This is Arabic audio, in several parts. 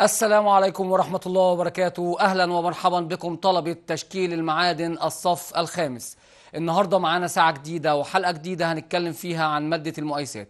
السلام عليكم ورحمة الله وبركاته أهلا ومرحبا بكم طلبة تشكيل المعادن الصف الخامس النهاردة معانا ساعة جديدة وحلقة جديدة هنتكلم فيها عن مادة المؤيسات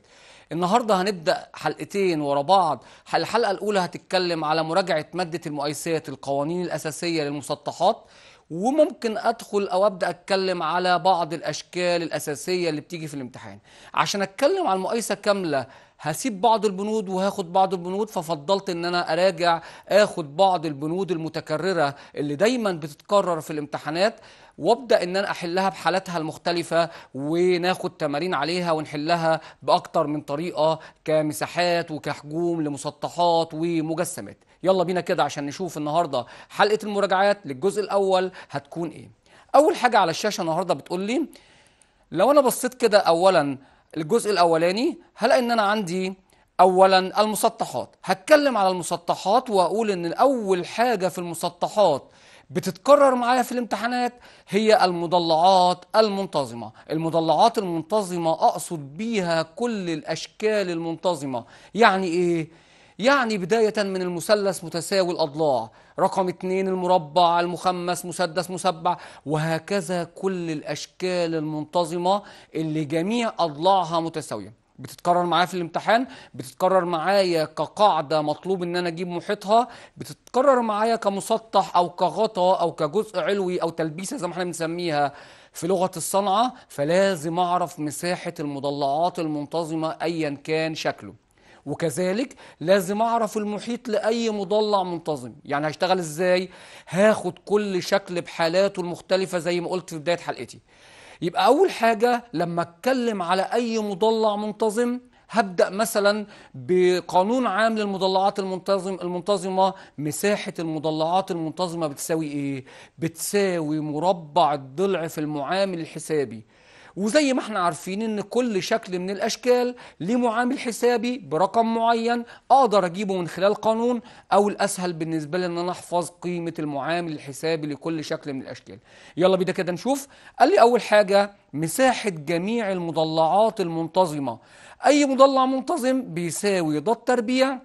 النهارده هنبدا حلقتين ورا بعض الحلقه الاولى هتتكلم على مراجعه ماده المؤيسات القوانين الاساسيه للمسطحات وممكن ادخل او ابدا اتكلم على بعض الاشكال الاساسيه اللي بتيجي في الامتحان عشان اتكلم على المؤيسة كامله هسيب بعض البنود وهاخد بعض البنود ففضلت ان انا اراجع اخد بعض البنود المتكرره اللي دايما بتتكرر في الامتحانات وابدا ان انا احلها بحالاتها المختلفه وناخد تمارين عليها ونحلها باكتر من طريقه كمساحات وكحجوم لمسطحات ومجسمات يلا بينا كده عشان نشوف النهارده حلقه المراجعات للجزء الاول هتكون ايه اول حاجه على الشاشه النهارده بتقول لي لو انا بصيت كده اولا الجزء الاولاني هل ان انا عندي اولا المسطحات هتكلم على المسطحات واقول ان اول حاجه في المسطحات بتتكرر معايا في الامتحانات هي المضلعات المنتظمة المضلعات المنتظمة أقصد بيها كل الأشكال المنتظمة يعني إيه؟ يعني بداية من المثلث متساوي الأضلاع رقم اثنين المربع المخمس مسدس مسبع وهكذا كل الأشكال المنتظمة اللي جميع أضلاعها متساوية بتتكرر معايا في الامتحان بتتكرر معايا كقاعدة مطلوب ان انا اجيب محيطها بتتكرر معايا كمسطح او كغطاء او كجزء علوي او تلبيسة زي ما احنا بنسميها في لغة الصنعة فلازم اعرف مساحة المضلعات المنتظمة ايا كان شكله وكذلك لازم اعرف المحيط لاي مضلع منتظم يعني هشتغل ازاي هاخد كل شكل بحالاته المختلفه زي ما قلت في بدايه حلقتي يبقى اول حاجه لما اتكلم على اي مضلع منتظم هبدا مثلا بقانون عام للمضلعات المنتظم المنتظمه مساحه المضلعات المنتظمه بتساوي ايه بتساوي مربع الضلع في المعامل الحسابي وزي ما احنا عارفين ان كل شكل من الاشكال ليه معامل حسابي برقم معين اقدر اجيبه من خلال قانون او الاسهل بالنسبه لي ان انا احفظ قيمه المعامل الحسابي لكل شكل من الاشكال يلا بينا كده نشوف قال لي اول حاجه مساحه جميع المضلعات المنتظمه اي مضلع منتظم بيساوي ضد تربيع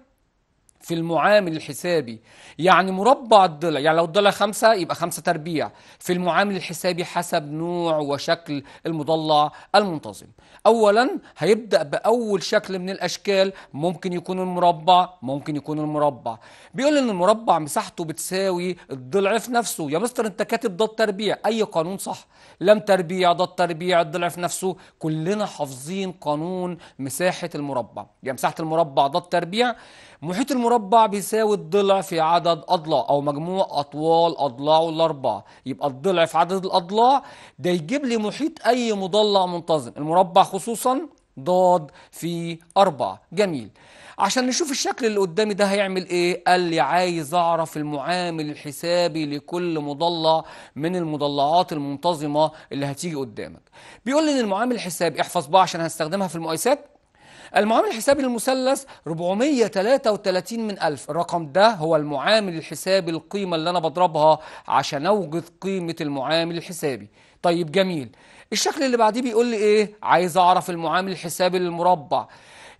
في المعامل الحسابي يعني مربع الضلع يعني لو الضلع خمسة يبقى خمسة تربيع في المعامل الحسابي حسب نوع وشكل المضلع المنتظم أولا هيبدأ بأول شكل من الأشكال ممكن يكون المربع ممكن يكون المربع بيقول إن المربع مساحته بتساوي الضلع في نفسه يا مستر أنت كاتب ضد تربيع أي قانون صح لم تربيع ضد تربيع الضلع في نفسه كلنا حافظين قانون مساحة المربع يعني مساحة المربع ضد تربيع محيط المربع المربع بيساوي الضلع في عدد أضلاع أو مجموع أطوال أضلاعه الاربعه يبقى الضلع في عدد الأضلاع ده يجيب لي محيط أي مضلع منتظم المربع خصوصا ضاد في أربعة جميل عشان نشوف الشكل اللي قدامي ده هيعمل ايه قال لي عايز اعرف المعامل الحسابي لكل مضلع من المضلعات المنتظمه اللي هتيجي قدامك بيقول لي ان المعامل الحسابي احفظ بقى عشان هستخدمها في المقايسات المعامل الحسابي للمثلث 433 من 1000 الرقم ده هو المعامل الحسابي القيمة اللي أنا بضربها عشان أوجد قيمة المعامل الحسابي طيب جميل الشكل اللي بعديه بيقول لي إيه عايز أعرف المعامل الحسابي للمربع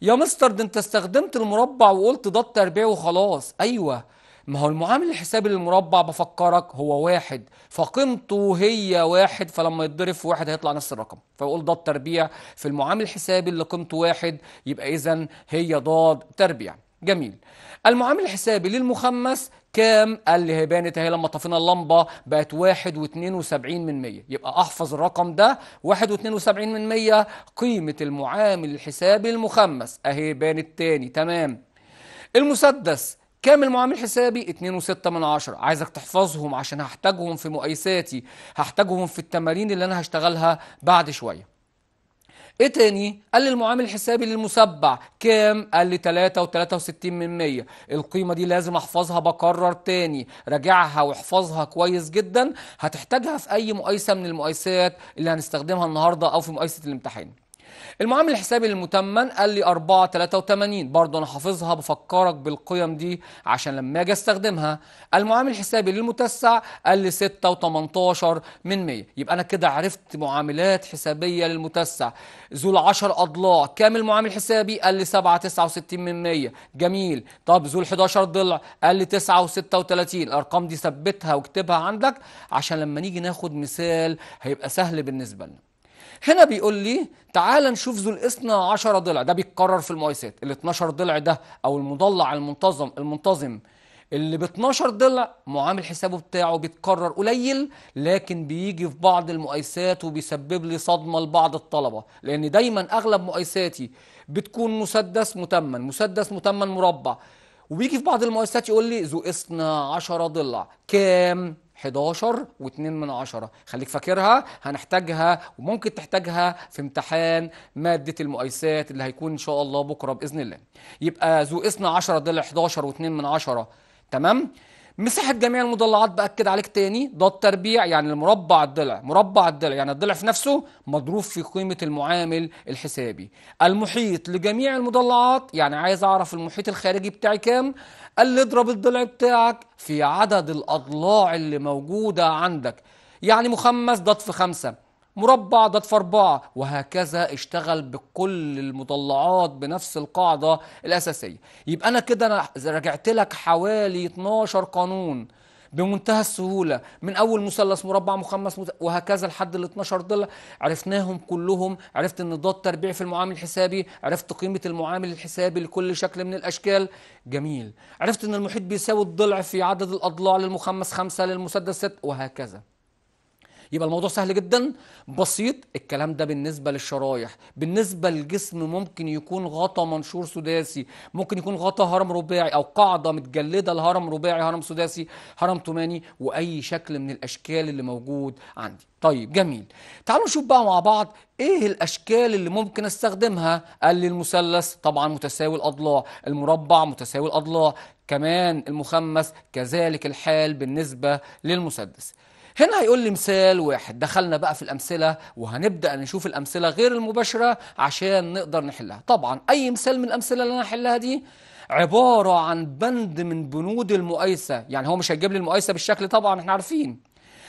يا مستر ده انت استخدمت المربع وقلت ده التربيع وخلاص ايوه ما هو المعامل الحسابي للمربع بفكرك هو واحد فقيمته هي واحد فلما يتضرب في واحد هيطلع نفس الرقم فيقول ضاد تربيع في المعامل الحسابي اللي قيمته واحد يبقى إذا هي ضاد تربيع جميل المعامل الحسابي للمخمس كام؟ قال لي هي بانت اهي لما طفينا اللمبة بقت 1.72 من 100 يبقى أحفظ الرقم ده 1.72 من 100 قيمة المعامل الحسابي المخمس أهي بانت تاني تمام المسدس كام المعامل حسابي 2.6 من عشرة عايزك تحفظهم عشان هحتاجهم في مقايساتي هحتاجهم في التمارين اللي انا هشتغلها بعد شويه ايه تاني؟ قال لي المعامل الحسابي للمسبع كام؟ قال لي 3 و63 من 100 القيمة دي لازم احفظها بكرر تاني راجعها واحفظها كويس جدا هتحتاجها في اي مقايسة من المقايسات اللي هنستخدمها النهاردة او في مقايسة الامتحان المعامل الحسابي للمتمن قال لي 4 83 برضه انا حافظها بفكرك بالقيم دي عشان لما اجي استخدمها المعامل الحسابي للمتسع قال لي 6 و18 من 100 يبقى انا كده عرفت معاملات حسابيه للمتسع ذو ال10 اضلاع كام المعامل الحسابي قال لي 7 69 من 100 جميل طب ذو ال11 ضلع قال لي 9 و36 الارقام دي ثبتها واكتبها عندك عشان لما نيجي ناخد مثال هيبقى سهل بالنسبه لنا هنا بيقول لي تعال نشوف ذو الاثنى عشر ضلع ده بيتكرر في المقايسات ال 12 ضلع ده او المضلع المنتظم المنتظم اللي ب 12 ضلع معامل حسابه بتاعه بيتكرر قليل لكن بيجي في بعض المقايسات وبيسبب لي صدمه لبعض الطلبه لان دايما اغلب مقايساتي بتكون مسدس متمن مسدس متمن مربع وبيجي في بعض المؤسسات يقول لي ذو اثنى عشر ضلع كام 11 و2 من 10 خليك فاكرها هنحتاجها وممكن تحتاجها في امتحان مادة المقايسات اللي هيكون ان شاء الله بكرة بإذن الله يبقى ذو قسنا 10 ده 11 و2 من 10 تمام مساحه جميع المضلعات باكد عليك تاني ده التربيع يعني المربع الضلع مربع الضلع يعني الضلع في نفسه مضروب في قيمه المعامل الحسابي المحيط لجميع المضلعات يعني عايز اعرف المحيط الخارجي بتاعي كام قال لي اضرب الضلع بتاعك في عدد الاضلاع اللي موجوده عندك يعني مخمس ضد في خمسة مربع ضد في أربعة وهكذا اشتغل بكل المطلعات بنفس القاعدة الأساسية يبقى أنا كده أنا رجعت لك حوالي 12 قانون بمنتهى السهولة من أول مثلث مربع مخمس وهكذا لحد ال 12 ضلع عرفناهم كلهم عرفت ان النضاد تربيع في المعامل الحسابي عرفت قيمة المعامل الحسابي لكل شكل من الأشكال جميل عرفت أن المحيط بيساوي الضلع في عدد الأضلاع للمخمس خمسة للمسدس ست وهكذا يبقى الموضوع سهل جدا بسيط الكلام ده بالنسبه للشرايح بالنسبه للجسم ممكن يكون غطا منشور سداسي ممكن يكون غطا هرم رباعي او قاعده متجلده لهرم رباعي هرم سداسي هرم ثماني واي شكل من الاشكال اللي موجود عندي طيب جميل تعالوا نشوف بقى مع بعض ايه الاشكال اللي ممكن استخدمها قال لي المثلث طبعا متساوي الاضلاع المربع متساوي الاضلاع كمان المخمس كذلك الحال بالنسبه للمسدس هنا هيقول لي مثال واحد دخلنا بقى في الأمثلة وهنبدأ نشوف الأمثلة غير المباشرة عشان نقدر نحلها طبعا أي مثال من الأمثلة اللي أنا هحلها دي عبارة عن بند من بنود المقايسة يعني هو مش هيجيب لي المقايسة بالشكل طبعا احنا عارفين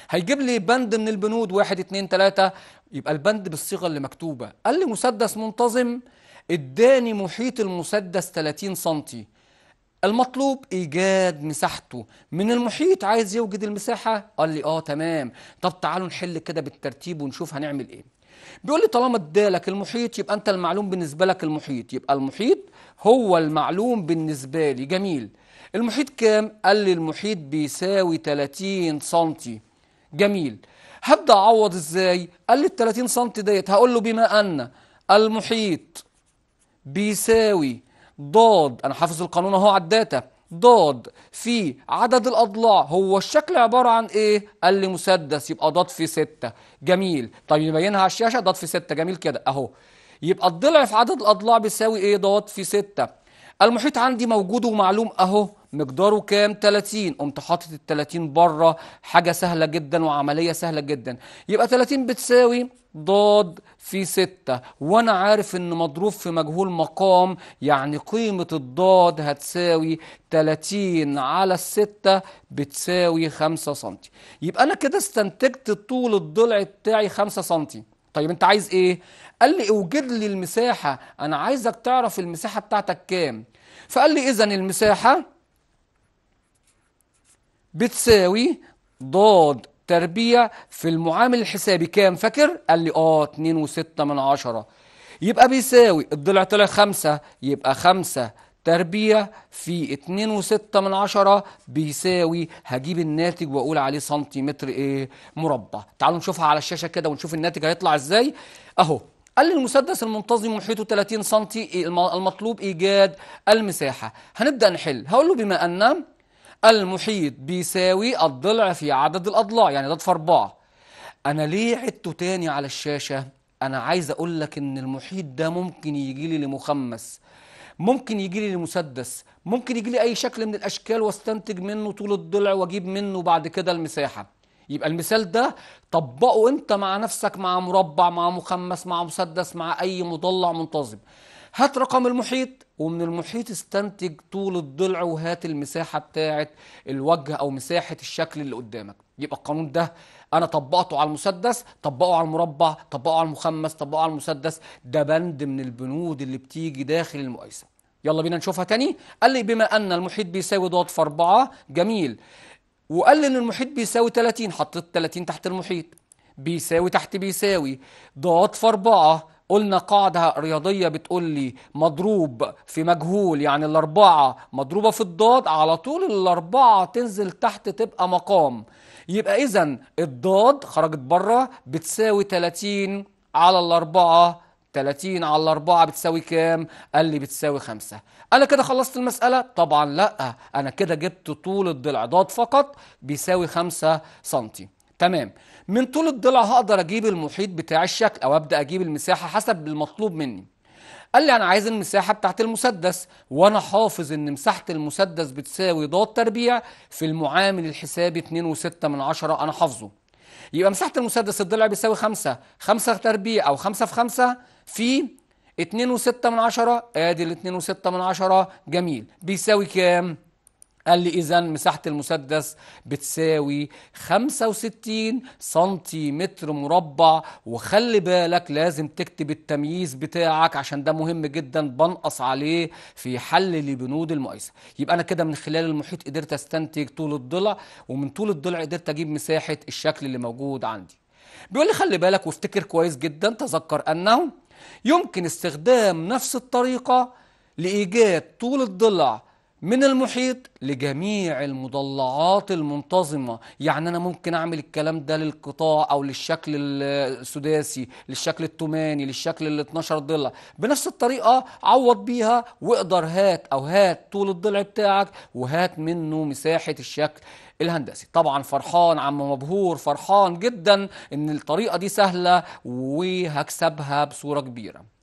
هيجيب لي بند من البنود واحد اتنين تلاتة يبقى البند بالصيغة اللي مكتوبة قال لي مسدس منتظم اداني محيط المسدس 30 سنتي المطلوب ايجاد مساحته من المحيط عايز يوجد المساحه قال لي اه تمام طب تعالوا نحل كده بالترتيب ونشوف هنعمل ايه بيقول لي طالما ادالك المحيط يبقى انت المعلوم بالنسبه لك المحيط يبقى المحيط هو المعلوم بالنسبه لي جميل المحيط كام قال لي المحيط بيساوي 30 سنتي جميل هبدا اعوض ازاي قال لي ال 30 سم ديت هقول له بما ان المحيط بيساوي ضاد انا حافظ القانون اهو على الداتا ضاد في عدد الاضلاع هو الشكل عباره عن ايه قال لي مسدس يبقى ضاد في سته جميل طب يبينها على الشاشه ضاد في سته جميل كده اهو يبقى الضلع في عدد الاضلاع بيساوي ايه ضاد في سته المحيط عندي موجود ومعلوم اهو مقداره كام 30 قمت حاطط ال 30 بره حاجه سهله جدا وعمليه سهله جدا يبقى 30 بتساوي ضاد في 6 وانا عارف ان مضروب في مجهول مقام يعني قيمه الضاد هتساوي 30 على الستة بتساوي 5 سم يبقى انا كده استنتجت طول الضلع بتاعي 5 سم طيب انت عايز ايه قال لي اوجد لي المساحه انا عايزك تعرف المساحه بتاعتك كام فقال لي اذا المساحه بتساوي ضاد تربيع في المعامل الحسابي كام فاكر؟ قال لي اه 2 و6 من عشرة يبقى بيساوي الضلع طلع 5 يبقى 5 تربيع في و6 من عشرة بيساوي هجيب الناتج واقول عليه سنتيمتر ايه مربع تعالوا نشوفها على الشاشة كده ونشوف الناتج هيطلع ازاي اهو قال لي المسدس المنتظم محيطه 30 سم المطلوب ايجاد المساحة هنبدأ نحل هقول له بما ان المحيط بيساوي الضلع في عدد الأضلاع يعني ده في أربعة أنا ليه عدته تاني على الشاشة؟ أنا عايز أقول لك إن المحيط ده ممكن يجي لي لمخمس ممكن يجي لي لمسدس ممكن يجي لي أي شكل من الأشكال واستنتج منه طول الضلع وأجيب منه بعد كده المساحة يبقى المثال ده طبقه أنت مع نفسك مع مربع مع مخمس مع مسدس مع أي مضلع منتظم هات رقم المحيط ومن المحيط استنتج طول الضلع وهات المساحة بتاعة الوجه أو مساحة الشكل اللي قدامك يبقى القانون ده أنا طبقته على المسدس طبقه على المربع طبقه على المخمس طبقه على المسدس ده بند من البنود اللي بتيجي داخل المقايسة يلا بينا نشوفها تاني قال لي بما أن المحيط بيساوي ضغط في 4 جميل وقال لي إن المحيط بيساوي 30 حطيت 30 تحت المحيط بيساوي تحت بيساوي ضغط في 4 قلنا قاعدة رياضية بتقول لي مضروب في مجهول يعني الأربعة مضروبة في الضاد على طول الأربعة تنزل تحت تبقى مقام يبقى إذا الضاد خرجت بره بتساوي 30 على الأربعة 30 على الأربعة بتساوي كام؟ قال لي بتساوي خمسة أنا كده خلصت المسألة؟ طبعا لأ أنا كده جبت طول الضلع ضاد فقط بيساوي خمسة سنتي تمام من طول الضلع هقدر اجيب المحيط بتاع الشكل او ابدا اجيب المساحه حسب المطلوب مني قال لي انا عايز المساحه بتاعت المسدس وانا حافظ ان مساحه المسدس بتساوي ض تربيع في المعامل الحسابي 2.6 من عشرة انا حافظه يبقى مساحه المسدس الضلع بيساوي 5 5 تربيع او 5 في 5 في 2.6 من عشرة ادي ال 2.6 من عشرة جميل بيساوي كام قال لي إذا مساحة المسدس بتساوي 65 سنتيمتر مربع وخلي بالك لازم تكتب التمييز بتاعك عشان ده مهم جدا بنقص عليه في حل لبنود المقايسة يبقى أنا كده من خلال المحيط قدرت أستنتج طول الضلع ومن طول الضلع قدرت أجيب مساحة الشكل اللي موجود عندي بيقول لي خلي بالك وافتكر كويس جدا تذكر أنه يمكن استخدام نفس الطريقة لإيجاد طول الضلع من المحيط لجميع المضلعات المنتظمة يعني أنا ممكن أعمل الكلام ده للقطاع أو للشكل السداسي للشكل التماني للشكل ال 12 ضلع بنفس الطريقة عوض بيها واقدر هات أو هات طول الضلع بتاعك وهات منه مساحة الشكل الهندسي طبعا فرحان عم مبهور فرحان جدا ان الطريقة دي سهلة وهكسبها بصورة كبيرة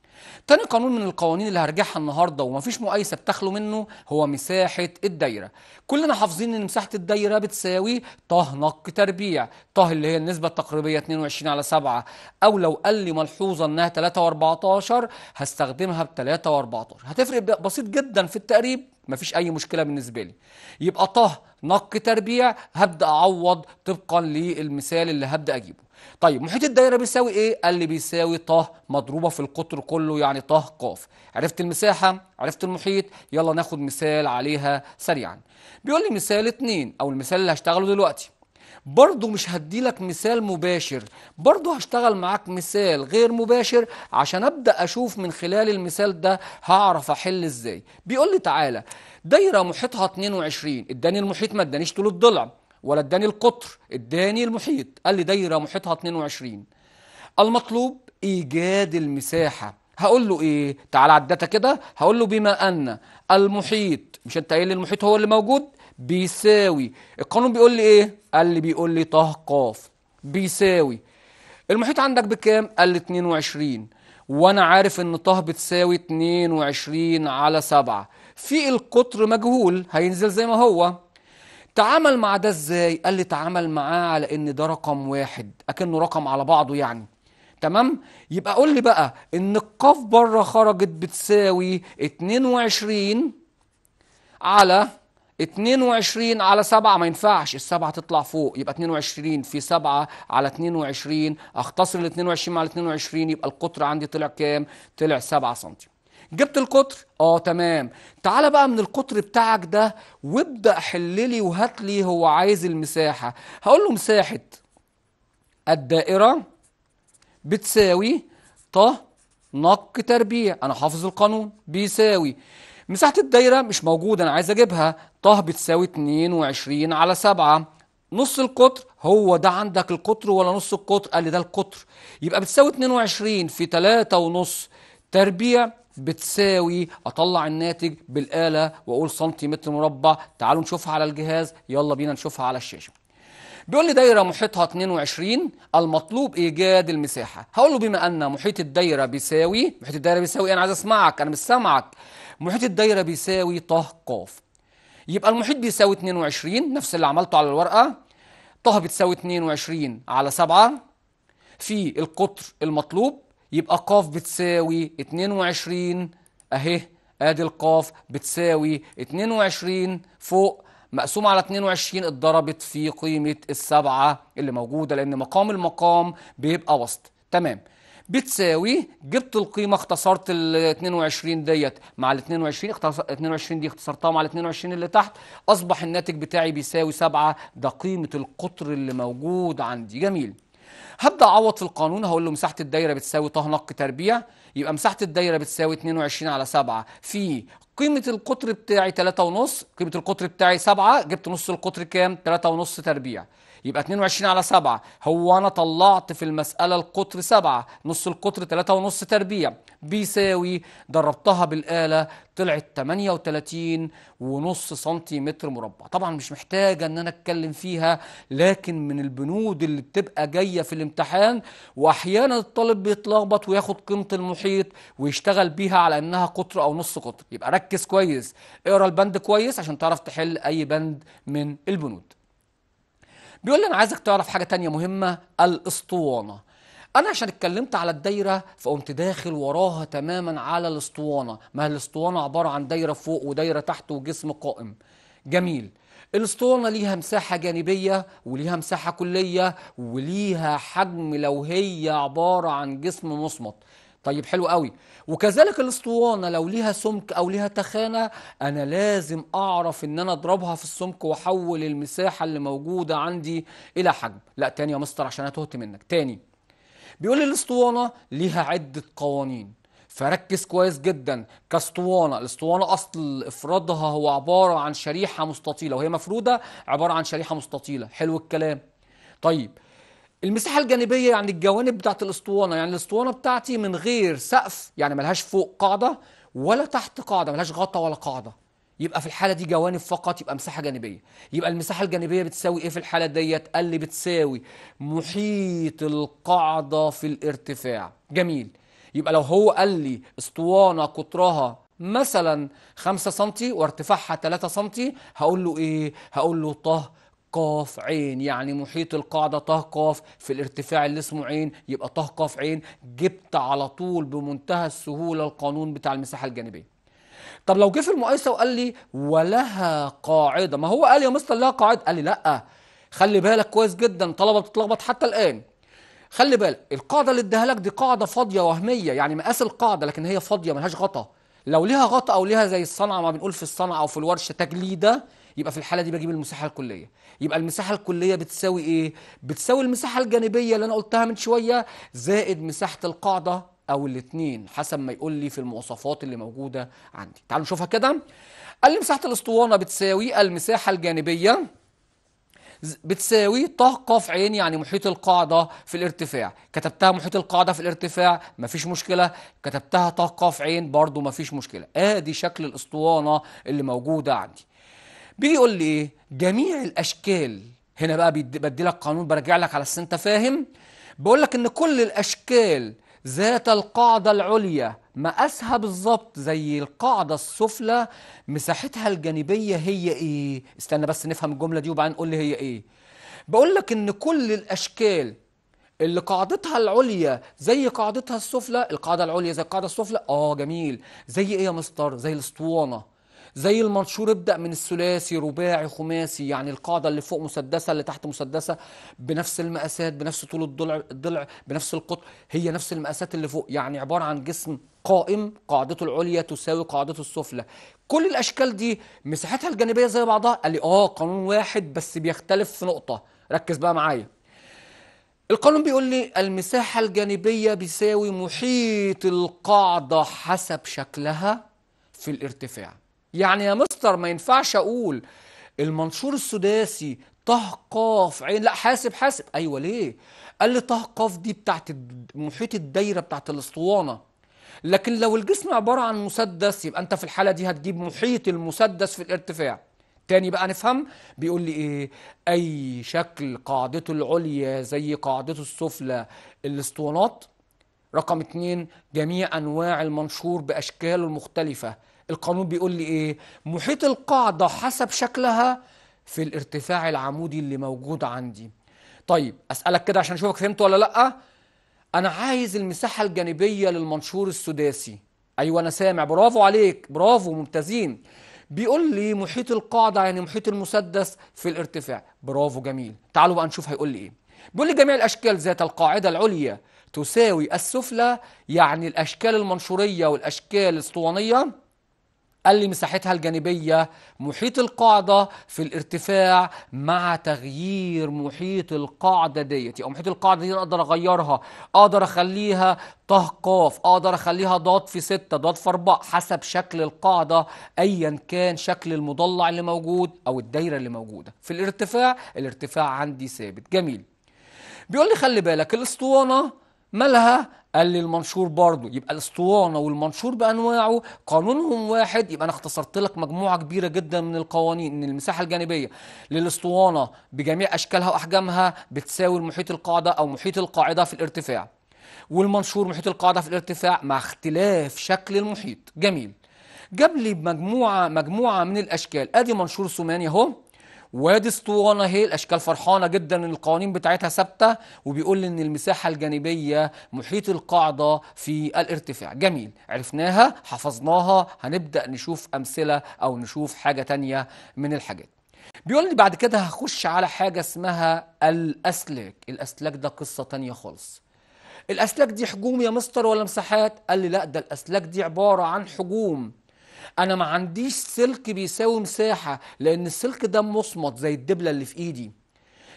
تاني قانون من القوانين اللي هرجعها النهارده ومفيش مقايسه بتخلو منه هو مساحه الدايره كلنا حافظين ان مساحه الدايره بتساوي طه نق تربيع طه اللي هي النسبه التقريبيه 22 على 7 او لو قال لي ملحوظه انها 3 و14 هستخدمها ب 3 و14 هتفرق بسيط جدا في التقريب مفيش اي مشكله بالنسبه لي يبقى طه نق تربيع هبدا اعوض طبقا للمثال اللي هبدا اجيبه طيب محيط الدايره بيساوي ايه قال لي بيساوي ط مضروبه في القطر كله يعني ط ق عرفت المساحه عرفت المحيط يلا ناخد مثال عليها سريعا بيقول لي مثال اتنين او المثال اللي هشتغله دلوقتي برضه مش هدي لك مثال مباشر برضه هشتغل معاك مثال غير مباشر عشان ابدا اشوف من خلال المثال ده هعرف احل ازاي بيقول لي تعالى دايره محيطها 22 اداني المحيط ما ادانيش طول الضلع ولا اداني القطر اداني المحيط قال لي دايره محيطها 22 المطلوب ايجاد المساحه هقول له ايه تعال عدتها كده هقول له بما ان المحيط مش انت قايل المحيط هو اللي موجود بيساوي القانون بيقول لي ايه قال لي بيقول لي طه قاف بيساوي المحيط عندك بكام قال لي 22 وانا عارف ان طه بتساوي 22 على 7 في القطر مجهول هينزل زي ما هو تعامل مع ده ازاي قال لي تعامل معاه على ان ده رقم واحد اكنه رقم على بعضه يعني تمام يبقى قول لي بقى ان القاف بره خرجت بتساوي 22 على 22 على 7 ما ينفعش السبعة تطلع فوق يبقى 22 في 7 على 22 اختصر ال 22 مع ال 22 يبقى القطر عندي طلع كام؟ طلع 7 سم جبت القطر اه تمام تعال بقى من القطر بتاعك ده وابدا حل لي وهات لي هو عايز المساحه هقول له مساحه الدائره بتساوي ط نق تربيع انا حافظ القانون بيساوي مساحه الدايره مش موجوده انا عايز اجيبها ط بتساوي 22 على 7 نص القطر هو ده عندك القطر ولا نص القطر قال لي ده القطر يبقى بتساوي 22 في 3 ونص تربيع بتساوي اطلع الناتج بالاله واقول سنتيمتر مربع تعالوا نشوفها على الجهاز يلا بينا نشوفها على الشاشه بيقول لي دايره محيطها 22 المطلوب ايجاد المساحه هقول له بما ان محيط الدايره بيساوي محيط الدايره بيساوي إيه؟ انا عايز اسمعك انا مش سامعك محيط الدايره بيساوي ط ق يبقى المحيط بيساوي 22 نفس اللي عملته على الورقه ط بتساوي 22 على 7 في القطر المطلوب يبقى قاف بتساوي 22 اهي ادي القاف بتساوي 22 فوق مقسوم على 22 اتضربت في قيمة السبعة اللي موجودة لأن مقام المقام بيبقى وسط تمام بتساوي جبت القيمة اختصرت ال 22 ديت مع ال 22 22 دي اختصرتها مع ال 22 اللي تحت أصبح الناتج بتاعي بيساوي 7 ده قيمة القطر اللي موجود عندي جميل هبدا اعوض في القانون هقول له مساحه الدايره بتساوي طه نق تربيع يبقى مساحه الدايره بتساوي 22 على 7 في قيمه القطر بتاعي 3.5 قيمه القطر بتاعي 7 جبت نص القطر كام 3.5 تربيع يبقى 22 على 7 هو انا طلعت في المساله القطر 7 نص القطر 3 ونص تربيع بيساوي ضربتها بالاله طلعت 38 ونص سنتيمتر مربع طبعا مش محتاجه ان انا اتكلم فيها لكن من البنود اللي بتبقى جايه في الامتحان واحيانا الطالب بيتلخبط وياخد قيمه المحيط ويشتغل بيها على انها قطر او نص قطر يبقى ركز كويس اقرا البند كويس عشان تعرف تحل اي بند من البنود بيقول لي انا عايزك تعرف حاجه تانية مهمه الاسطوانه انا عشان اتكلمت على الدايره فقمت داخل وراها تماما على الاسطوانه ما الاسطوانه عباره عن دايره فوق ودايره تحت وجسم قائم جميل الاسطوانه ليها مساحه جانبيه وليها مساحه كليه وليها حجم لو هي عباره عن جسم مصمت طيب حلو قوي وكذلك الاسطوانه لو ليها سمك او ليها تخانه انا لازم اعرف ان انا اضربها في السمك واحول المساحه اللي موجوده عندي الى حجم لا تاني يا مستر عشان اتهت منك تاني بيقول لي الاسطوانه ليها عده قوانين فركز كويس جدا كاسطوانه الاسطوانه اصل افرادها هو عباره عن شريحه مستطيله وهي مفروده عباره عن شريحه مستطيله حلو الكلام طيب المساحة الجانبية يعني الجوانب بتاعت الاسطوانة يعني الاسطوانة بتاعتي من غير سقف يعني ملهاش فوق قاعدة ولا تحت قاعدة ملهاش غطا ولا قاعدة يبقى في الحالة دي جوانب فقط يبقى مساحة جانبية يبقى المساحة الجانبية بتساوي ايه في الحالة ديت قال لي بتساوي محيط القاعدة في الارتفاع جميل يبقى لو هو قال لي اسطوانة قطرها مثلا 5 سم وارتفاعها 3 سم هقول له ايه هقول له طه قاف عين يعني محيط القاعدة طه قاف في الارتفاع اللي اسمه عين يبقى طه قاف عين جبت على طول بمنتهى السهولة القانون بتاع المساحة الجانبية طب لو جه في المقايسة وقال لي ولها قاعدة ما هو قال يا مستر لها قاعدة قال لي لأ خلي بالك كويس جدا طلبة بتتلخبط حتى الآن خلي بالك القاعدة اللي اديها لك دي قاعدة فاضية وهمية يعني مقاس القاعدة لكن هي فاضية ملهاش غطا لو ليها غطا او ليها زي الصنعه ما بنقول في الصنعه او في الورشه تجليده يبقى في الحاله دي بجيب المساحه الكليه يبقى المساحه الكليه بتساوي ايه بتساوي المساحه الجانبيه اللي انا قلتها من شويه زائد مساحه القاعده او الاثنين حسب ما يقول لي في المواصفات اللي موجوده عندي تعالوا نشوفها كده قال لي مساحه الاسطوانه بتساوي المساحه الجانبيه بتساوي ط ق عين يعني محيط القاعده في الارتفاع كتبتها محيط القاعده في الارتفاع مفيش مشكله كتبتها ط ق عين برضو مفيش مشكله ادي آه، شكل الاسطوانه اللي موجوده عندي بيجي يقول لي ايه جميع الاشكال هنا بقى بدي لك قانون برجع لك على انت فاهم بقول لك ان كل الاشكال ذات القاعده العليا مقاسها بالظبط زي القاعده السفلى مساحتها الجانبيه هي ايه استنى بس نفهم الجمله دي وبعدين قول لي هي ايه بقول لك ان كل الاشكال اللي قاعدتها العليا زي قاعدتها السفلى القاعده العليا زي القاعده السفلى اه جميل زي ايه يا مستر زي الاسطوانه زي المنشور ابدا من الثلاثي رباعي خماسي يعني القاعده اللي فوق مسدسه اللي تحت مسدسه بنفس المقاسات بنفس طول الضلع الضلع بنفس القطر هي نفس المقاسات اللي فوق يعني عباره عن جسم قائم قاعدته العليا تساوي قاعدته السفلى كل الاشكال دي مساحتها الجانبيه زي بعضها قال لي اه قانون واحد بس بيختلف في نقطه ركز بقى معايا القانون بيقول لي المساحة الجانبية بيساوي محيط القاعدة حسب شكلها في الارتفاع يعني يا مستر ما ينفعش اقول المنشور السداسي طه قاف عين لا حاسب حاسب ايوه ليه قال لي طه قاف دي بتاعت محيط الدايره بتاعت الاسطوانه لكن لو الجسم عباره عن مسدس يبقى انت في الحاله دي هتجيب محيط المسدس في الارتفاع تاني بقى نفهم بيقول لي ايه اي شكل قاعدته العليا زي قاعدته السفلى الاسطوانات رقم اتنين جميع انواع المنشور باشكاله المختلفه القانون بيقول لي ايه محيط القاعده حسب شكلها في الارتفاع العمودي اللي موجود عندي طيب اسالك كده عشان اشوفك فهمت ولا لا انا عايز المساحه الجانبيه للمنشور السداسي ايوه انا سامع برافو عليك برافو ممتازين بيقول لي محيط القاعده يعني محيط المسدس في الارتفاع برافو جميل تعالوا بقى نشوف هيقول لي ايه بيقول لي جميع الاشكال ذات القاعده العليا تساوي السفلى يعني الاشكال المنشوريه والاشكال الاسطوانيه قال لي مساحتها الجانبية محيط القاعدة في الارتفاع مع تغيير محيط القاعدة ديت أو يعني محيط القاعدة دي أقدر أغيرها أقدر أخليها طه قاف أقدر أخليها ضاد في ستة ضاد في أربعة حسب شكل القاعدة أيا كان شكل المضلع اللي موجود أو الدايرة اللي موجودة في الارتفاع الارتفاع عندي ثابت جميل بيقول لي خلي بالك الاسطوانة مالها قال لي المنشور برضه يبقى الاسطوانه والمنشور بانواعه قانونهم واحد يبقى انا اختصرت لك مجموعه كبيره جدا من القوانين ان المساحه الجانبيه للاسطوانه بجميع اشكالها واحجامها بتساوي محيط القاعده او محيط القاعده في الارتفاع والمنشور محيط القاعده في الارتفاع مع اختلاف شكل المحيط جميل جاب لي مجموعه مجموعه من الاشكال ادي منشور ثماني اهو وادي اسطوانه اهي الاشكال فرحانه جدا ان القوانين بتاعتها ثابته وبيقول ان المساحه الجانبيه محيط القاعده في الارتفاع جميل عرفناها حفظناها هنبدا نشوف امثله او نشوف حاجه تانية من الحاجات بيقول لي بعد كده هخش على حاجه اسمها الاسلاك الاسلاك ده قصه تانية خالص الاسلاك دي حجوم يا مستر ولا مساحات قال لي لا ده الاسلاك دي عباره عن حجوم انا ما عنديش سلك بيساوي مساحه لان السلك ده مصمت زي الدبله اللي في ايدي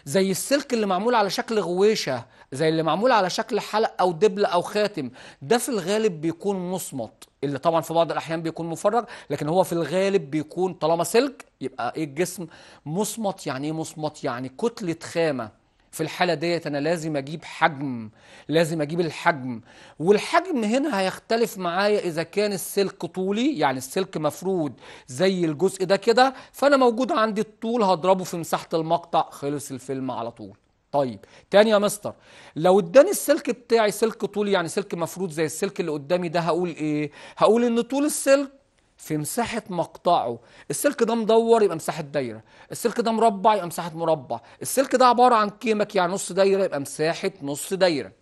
زي السلك اللي معمول على شكل غويشه زي اللي معمول على شكل حلق او دبله او خاتم ده في الغالب بيكون مصمت اللي طبعا في بعض الاحيان بيكون مفرغ لكن هو في الغالب بيكون طالما سلك يبقى ايه الجسم مصمت يعني ايه مصمت يعني كتله خامه في الحالة ديت أنا لازم أجيب حجم لازم أجيب الحجم والحجم هنا هيختلف معايا إذا كان السلك طولي يعني السلك مفرود زي الجزء ده كده فأنا موجود عندي الطول هضربه في مساحة المقطع خلص الفيلم على طول طيب تاني يا مستر لو اداني السلك بتاعي سلك طولي يعني سلك مفروض زي السلك اللي قدامي ده هقول ايه هقول ان طول السلك في مساحة مقطعه السلك ده مدور يبقى مساحة دايرة السلك ده مربع يبقى مساحة مربع السلك ده عبارة عن كيمك يعني نص دايرة يبقى مساحة نص دايرة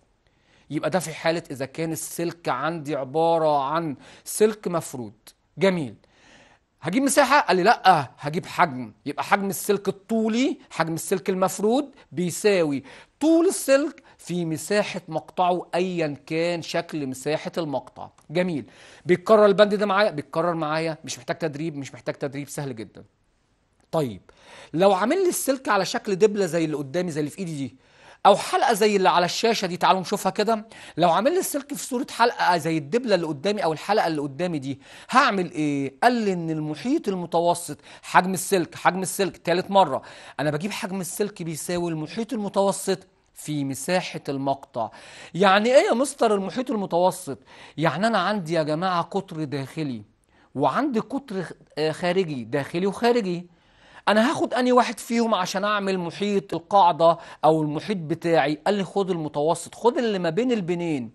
يبقى ده في حالة إذا كان السلك عندي عبارة عن سلك مفرود جميل هجيب مساحة قال لي لأ هجيب حجم يبقى حجم السلك الطولي حجم السلك المفرود بيساوي طول السلك في مساحة مقطعه أيا كان شكل مساحة المقطع جميل بيتكرر البند ده معايا بيتكرر معايا مش محتاج تدريب مش محتاج تدريب سهل جدا طيب لو عامل لي السلك على شكل دبلة زي اللي قدامي زي اللي في إيدي دي او حلقه زي اللي على الشاشه دي تعالوا نشوفها كده لو عامل لي السلك في صوره حلقه زي الدبله اللي قدامي او الحلقه اللي قدامي دي هعمل ايه قال لي ان المحيط المتوسط حجم السلك حجم السلك ثالث مره انا بجيب حجم السلك بيساوي المحيط المتوسط في مساحة المقطع يعني ايه يا مستر المحيط المتوسط يعني انا عندي يا جماعة قطر داخلي وعندي قطر آه، خارجي داخلي وخارجي انا هاخد اني واحد فيهم عشان اعمل محيط القاعدة او المحيط بتاعي قال لي خد المتوسط خد اللي ما بين البنين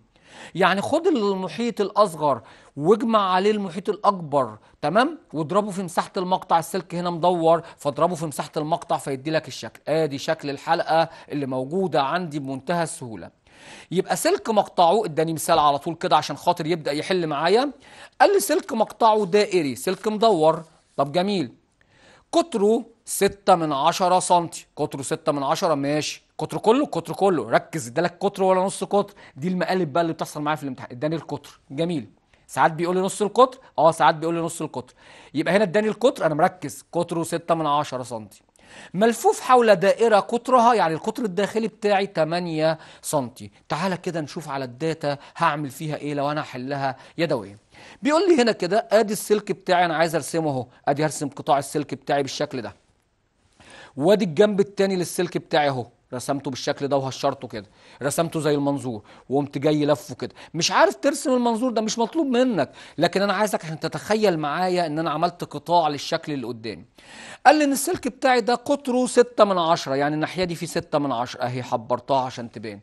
يعني خد المحيط الاصغر واجمع عليه المحيط الاكبر تمام واضربه في مساحه المقطع السلك هنا مدور فاضربه في مساحه المقطع فيدي لك الشكل ادي آه شكل الحلقه اللي موجوده عندي بمنتهى السهوله يبقى سلك مقطعه اداني مثال على طول كده عشان خاطر يبدا يحل معايا قال لي سلك مقطعه دائري سلك مدور طب جميل قطره 6 من 10 سم قطره 6 من 10 ماشي قطر كله قطر كله ركز ادالك قطر ولا نص قطر دي المقالب بقى اللي بتحصل معايا في الامتحان اداني القطر جميل ساعات بيقول لي نص القطر اه ساعات بيقول لي نص القطر يبقى هنا اداني القطر انا مركز قطره 6 من 10 سم ملفوف حول دائرة قطرها يعني القطر الداخلي بتاعي 8 سم تعالى كده نشوف على الداتا هعمل فيها ايه لو انا هحلها يدويا بيقول لي هنا كده ادي السلك بتاعي انا عايز ارسمه اهو ادي هرسم قطاع السلك بتاعي بالشكل ده وادي الجنب التاني للسلك بتاعي اهو رسمته بالشكل ده وهشرته كده رسمته زي المنظور وقمت جاي لفه كده مش عارف ترسم المنظور ده مش مطلوب منك لكن انا عايزك عشان تتخيل معايا ان انا عملت قطاع للشكل اللي قدامي قال لي ان السلك بتاعي ده قطره 6 من عشرة يعني الناحيه دي فيه 6 من عشرة اهي حبرتها عشان تبان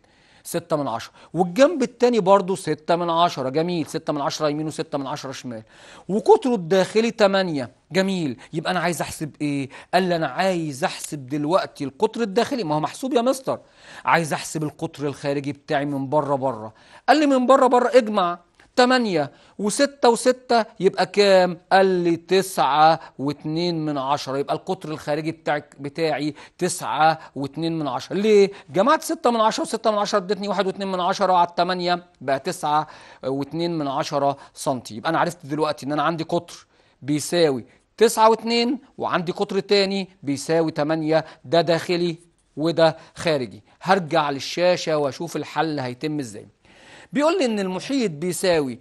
6 من 10 والجنب الثاني برضه 6 من 10 جميل 6 من 10 يمين و6 من 10 شمال وقطره الداخلي 8 جميل يبقى انا عايز احسب ايه قال لي انا عايز احسب دلوقتي القطر الداخلي ما هو محسوب يا مستر عايز احسب القطر الخارجي بتاعي من بره بره قال لي من بره بره اجمع 8 و6 و6 يبقى كام؟ قال لي 9 و2 من 10 يبقى القطر الخارجي بتاعك بتاعي 9 و2 من 10 ليه؟ جمعت 6 من 10 و6 من 10 ادتني 1 و2 من 10 على 8 بقى 9 و2 من 10 سم يبقى انا عرفت دلوقتي ان انا عندي قطر بيساوي 9 و2 وعندي قطر تاني بيساوي 8 ده داخلي وده خارجي هرجع للشاشه واشوف الحل هيتم ازاي بيقول لي ان المحيط بيساوي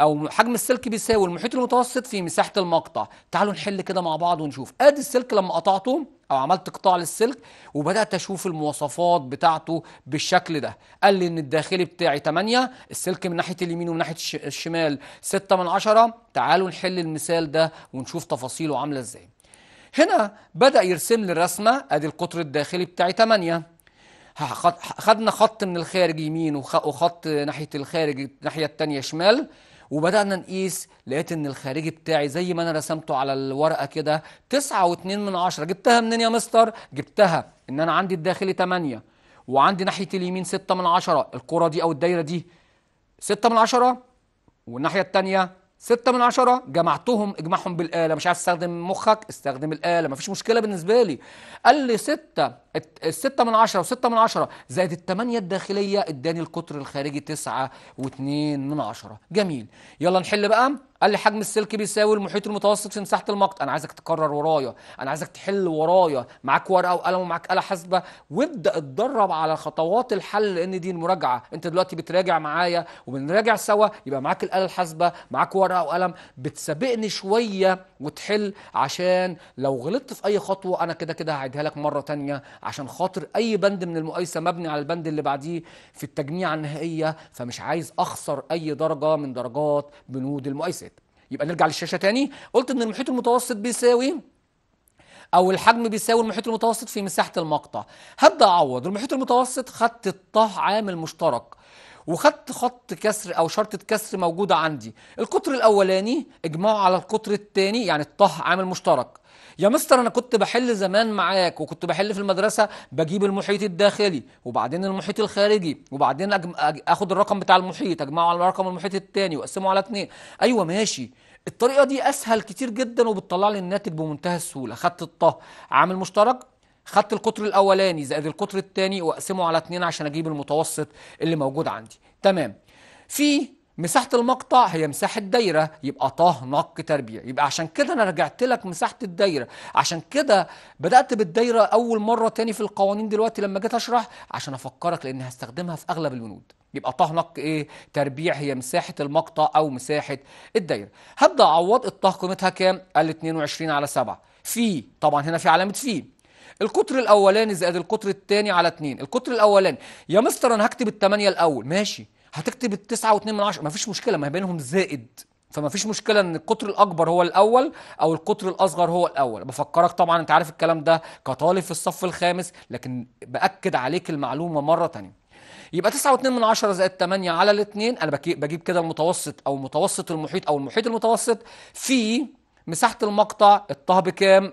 او حجم السلك بيساوي المحيط المتوسط في مساحه المقطع تعالوا نحل كده مع بعض ونشوف ادي السلك لما قطعته او عملت قطاع للسلك وبدات اشوف المواصفات بتاعته بالشكل ده قال لي ان الداخلي بتاعي 8 السلك من ناحيه اليمين ومن ناحيه الشمال 6 من 10 تعالوا نحل المثال ده ونشوف تفاصيله عامله ازاي هنا بدا يرسم لي الرسمه ادي القطر الداخلي بتاعي 8 خدنا خط من الخارج يمين وخط ناحيه الخارج الناحيه التانية شمال وبدأنا نقيس لقيت ان الخارجي بتاعي زي ما انا رسمته على الورقة كده تسعة واتنين من عشرة جبتها منين يا مستر؟ جبتها ان انا عندي الداخلي تمانية وعندي ناحية اليمين ستة من عشرة الكرة دي او الدايرة دي ستة من عشرة والناحية التانية ستة من عشرة جمعتهم اجمعهم بالآلة مش عارف استخدم مخك استخدم الآلة مفيش مشكلة بالنسبة لي قال لي ستة الستة من عشرة وستة من عشرة زائد التمانية الداخلية اداني القطر الخارجي تسعة واتنين من عشرة جميل يلا نحل بقى قال لي حجم السلك بيساوي المحيط المتوسط في مساحه المقطع انا عايزك تكرر ورايا انا عايزك تحل ورايا معاك ورقه وقلم ومعاك آلة حاسبه وابدا اتدرب على خطوات الحل لان دي المراجعه انت دلوقتي بتراجع معايا وبنراجع سوا يبقى معاك الآلة الحاسبه معاك ورقه وقلم بتسابقني شويه وتحل عشان لو غلطت في اي خطوه انا كده كده هعيدها لك مره تانية عشان خاطر اي بند من المقايسه مبني على البند اللي بعديه في التجميعه النهائيه فمش عايز اخسر اي درجه من درجات بنود المقايسات يبقى نرجع للشاشه تاني قلت ان المحيط المتوسط بيساوي او الحجم بيساوي المحيط المتوسط في مساحه المقطع هبدا اعوض المحيط المتوسط خدت الطه عامل مشترك وخدت خط كسر او شرطه كسر موجوده عندي القطر الاولاني اجمعه على القطر الثاني يعني الطه عامل مشترك يا مستر انا كنت بحل زمان معاك وكنت بحل في المدرسه بجيب المحيط الداخلي وبعدين المحيط الخارجي وبعدين أجم... اخد الرقم بتاع المحيط اجمعه على رقم المحيط الثاني واقسمه على اثنين ايوه ماشي الطريقه دي اسهل كتير جدا وبتطلع لي الناتج بمنتهى السهوله خدت الطه عامل مشترك خدت القطر الاولاني زائد القطر الثاني واقسمه على اثنين عشان اجيب المتوسط اللي موجود عندي تمام في مساحة المقطع هي مساحة دايرة يبقى طه نق تربيع يبقى عشان كده أنا رجعت لك مساحة الدايرة عشان كده بدأت بالدايرة أول مرة تاني في القوانين دلوقتي لما جيت أشرح عشان أفكرك لأني هستخدمها في أغلب البنود يبقى طه نق إيه تربيع هي مساحة المقطع أو مساحة الدايرة هبدأ أعوض الطه قيمتها كام؟ قال 22 على 7 في طبعا هنا في علامة في القطر الاولاني زائد القطر الثاني على 2 القطر الاولاني يا مستر انا هكتب الثمانيه الاول ماشي هتكتب التسعة واتنين من عشرة مفيش مشكلة ما بينهم زائد فما فيش مشكله ان القطر الاكبر هو الاول او القطر الاصغر هو الاول بفكرك طبعا انت عارف الكلام ده كطالب في الصف الخامس لكن باكد عليك المعلومه مره تانية يبقى 9.2 من عشرة زائد 8 على الاتنين انا بجيب كده المتوسط او متوسط المحيط او المحيط المتوسط في مساحه المقطع الطه بكام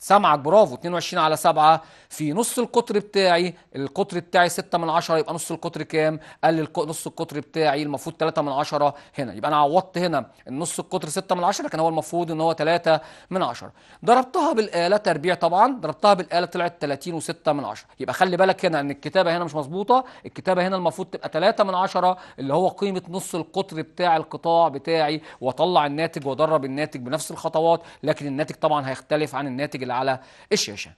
سامعك برافو 22 على 7 في نص القطر بتاعي القطر بتاعي 6 من 10 يبقى نص القطر كام قال لي نص القطر بتاعي المفروض 3 من 10 هنا يبقى انا عوضت هنا النص القطر 6 من 10 لكن هو المفروض ان هو 3 من 10 ضربتها بالاله تربيع طبعا ضربتها بالاله طلعت 30 و6 من 10 يبقى خلي بالك هنا ان الكتابه هنا مش مظبوطه الكتابه هنا المفروض تبقى 3 من 10 اللي هو قيمه نص القطر بتاع القطاع بتاعي واطلع الناتج وادرب الناتج بنفس الخطوات لكن الناتج طبعا هيختلف عن الناتج داخل على الشاشه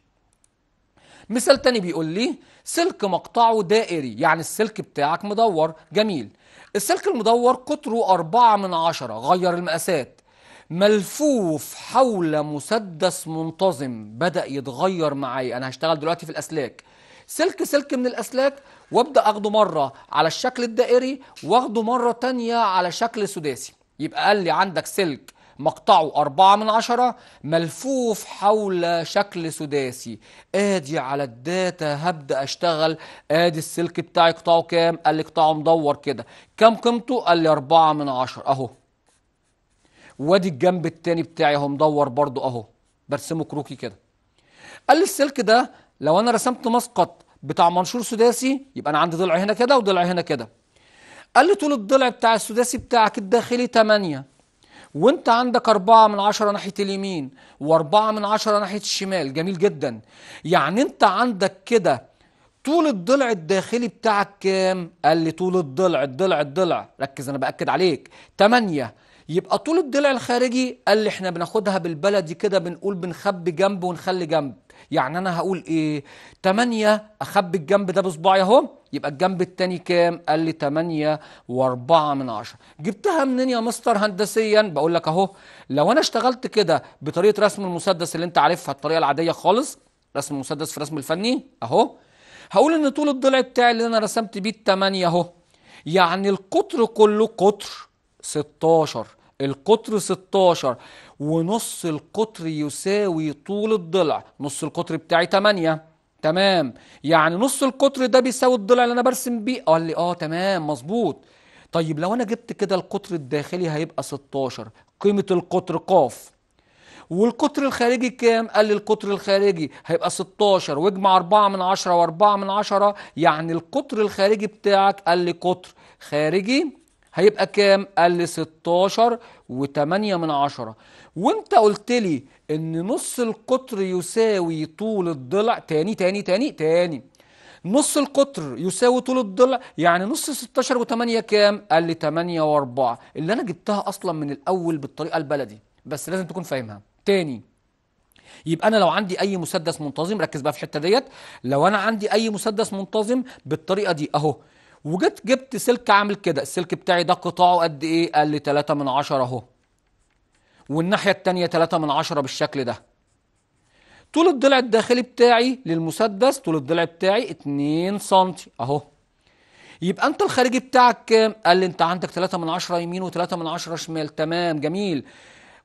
مثال تاني بيقول لي سلك مقطعه دائري يعني السلك بتاعك مدور جميل السلك المدور قطره أربعة من عشرة غير المقاسات ملفوف حول مسدس منتظم بدأ يتغير معي أنا هشتغل دلوقتي في الأسلاك سلك سلك من الأسلاك وابدأ أخده مرة على الشكل الدائري واخده مرة تانية على شكل سداسي يبقى قال لي عندك سلك مقطعه أربعة من عشرة ملفوف حول شكل سداسي ادي على الداتا هبدأ اشتغل ادي السلك بتاعي قطعه كام قال لي قطعه مدور كده كم قيمته قال لي أربعة من عشرة اهو وادي الجنب التاني بتاعي اهو مدور برضو اهو برسمه كروكي كده قال لي السلك ده لو انا رسمت مسقط بتاع منشور سداسي يبقى انا عندي ضلع هنا كده وضلع هنا كده قال لي طول الضلع بتاع السداسي بتاعك الداخلي 8 وانت عندك أربعة من عشرة ناحية اليمين وأربعة من عشرة ناحية الشمال جميل جدا يعني انت عندك كده طول الضلع الداخلي بتاعك كام؟ قال لي طول الضلع الضلع الضلع ركز أنا بأكد عليك تمانية يبقى طول الضلع الخارجي قال لي احنا بناخدها بالبلدي كده بنقول بنخبي جنب ونخلي جنب يعني أنا هقول إيه؟ تمانية أخبي الجنب ده بصباعي أهو يبقى الجنب التاني كام قال لي 8 و4 من 10 جبتها منين يا مستر هندسيا بقول لك اهو لو انا اشتغلت كده بطريقه رسم المسدس اللي انت عارفها الطريقه العاديه خالص رسم المسدس في رسم الفني اهو هقول ان طول الضلع بتاعي اللي انا رسمت بيه التمانية اهو يعني القطر كله قطر 16 القطر 16 ونص القطر يساوي طول الضلع نص القطر بتاعي 8 تمام يعني نص القطر ده بيساوي الضلع اللي انا برسم بيه قال لي اه تمام مظبوط طيب لو انا جبت كده القطر الداخلي هيبقى 16 قيمه القطر قاف والقطر الخارجي كام؟ قال لي القطر الخارجي هيبقى 16 واجمع 4 من 10 و4 من 10 يعني القطر الخارجي بتاعك قال لي قطر خارجي هيبقى كام؟ قال لي 16 و8 من 10 وانت قلت لي ان نص القطر يساوي طول الضلع تاني تاني تاني تاني نص القطر يساوي طول الضلع يعني نص 16 و8 كام قال لي 8 و4 اللي انا جبتها اصلا من الاول بالطريقه البلدي بس لازم تكون فاهمها تاني يبقى انا لو عندي اي مسدس منتظم ركز بقى في الحته ديت لو انا عندي اي مسدس منتظم بالطريقه دي اهو وجيت جبت سلك عامل كده السلك بتاعي ده قطاعه قد ايه قال لي 3 من 10 اهو والناحية التانية 3 من 10 بالشكل ده طول الضلع الداخلي بتاعي للمسدس طول الضلع بتاعي 2 سم اهو يبقى انت الخارجي بتاعك كام قال لي انت عندك 3 من 10 يمين و3 من 10 شمال تمام جميل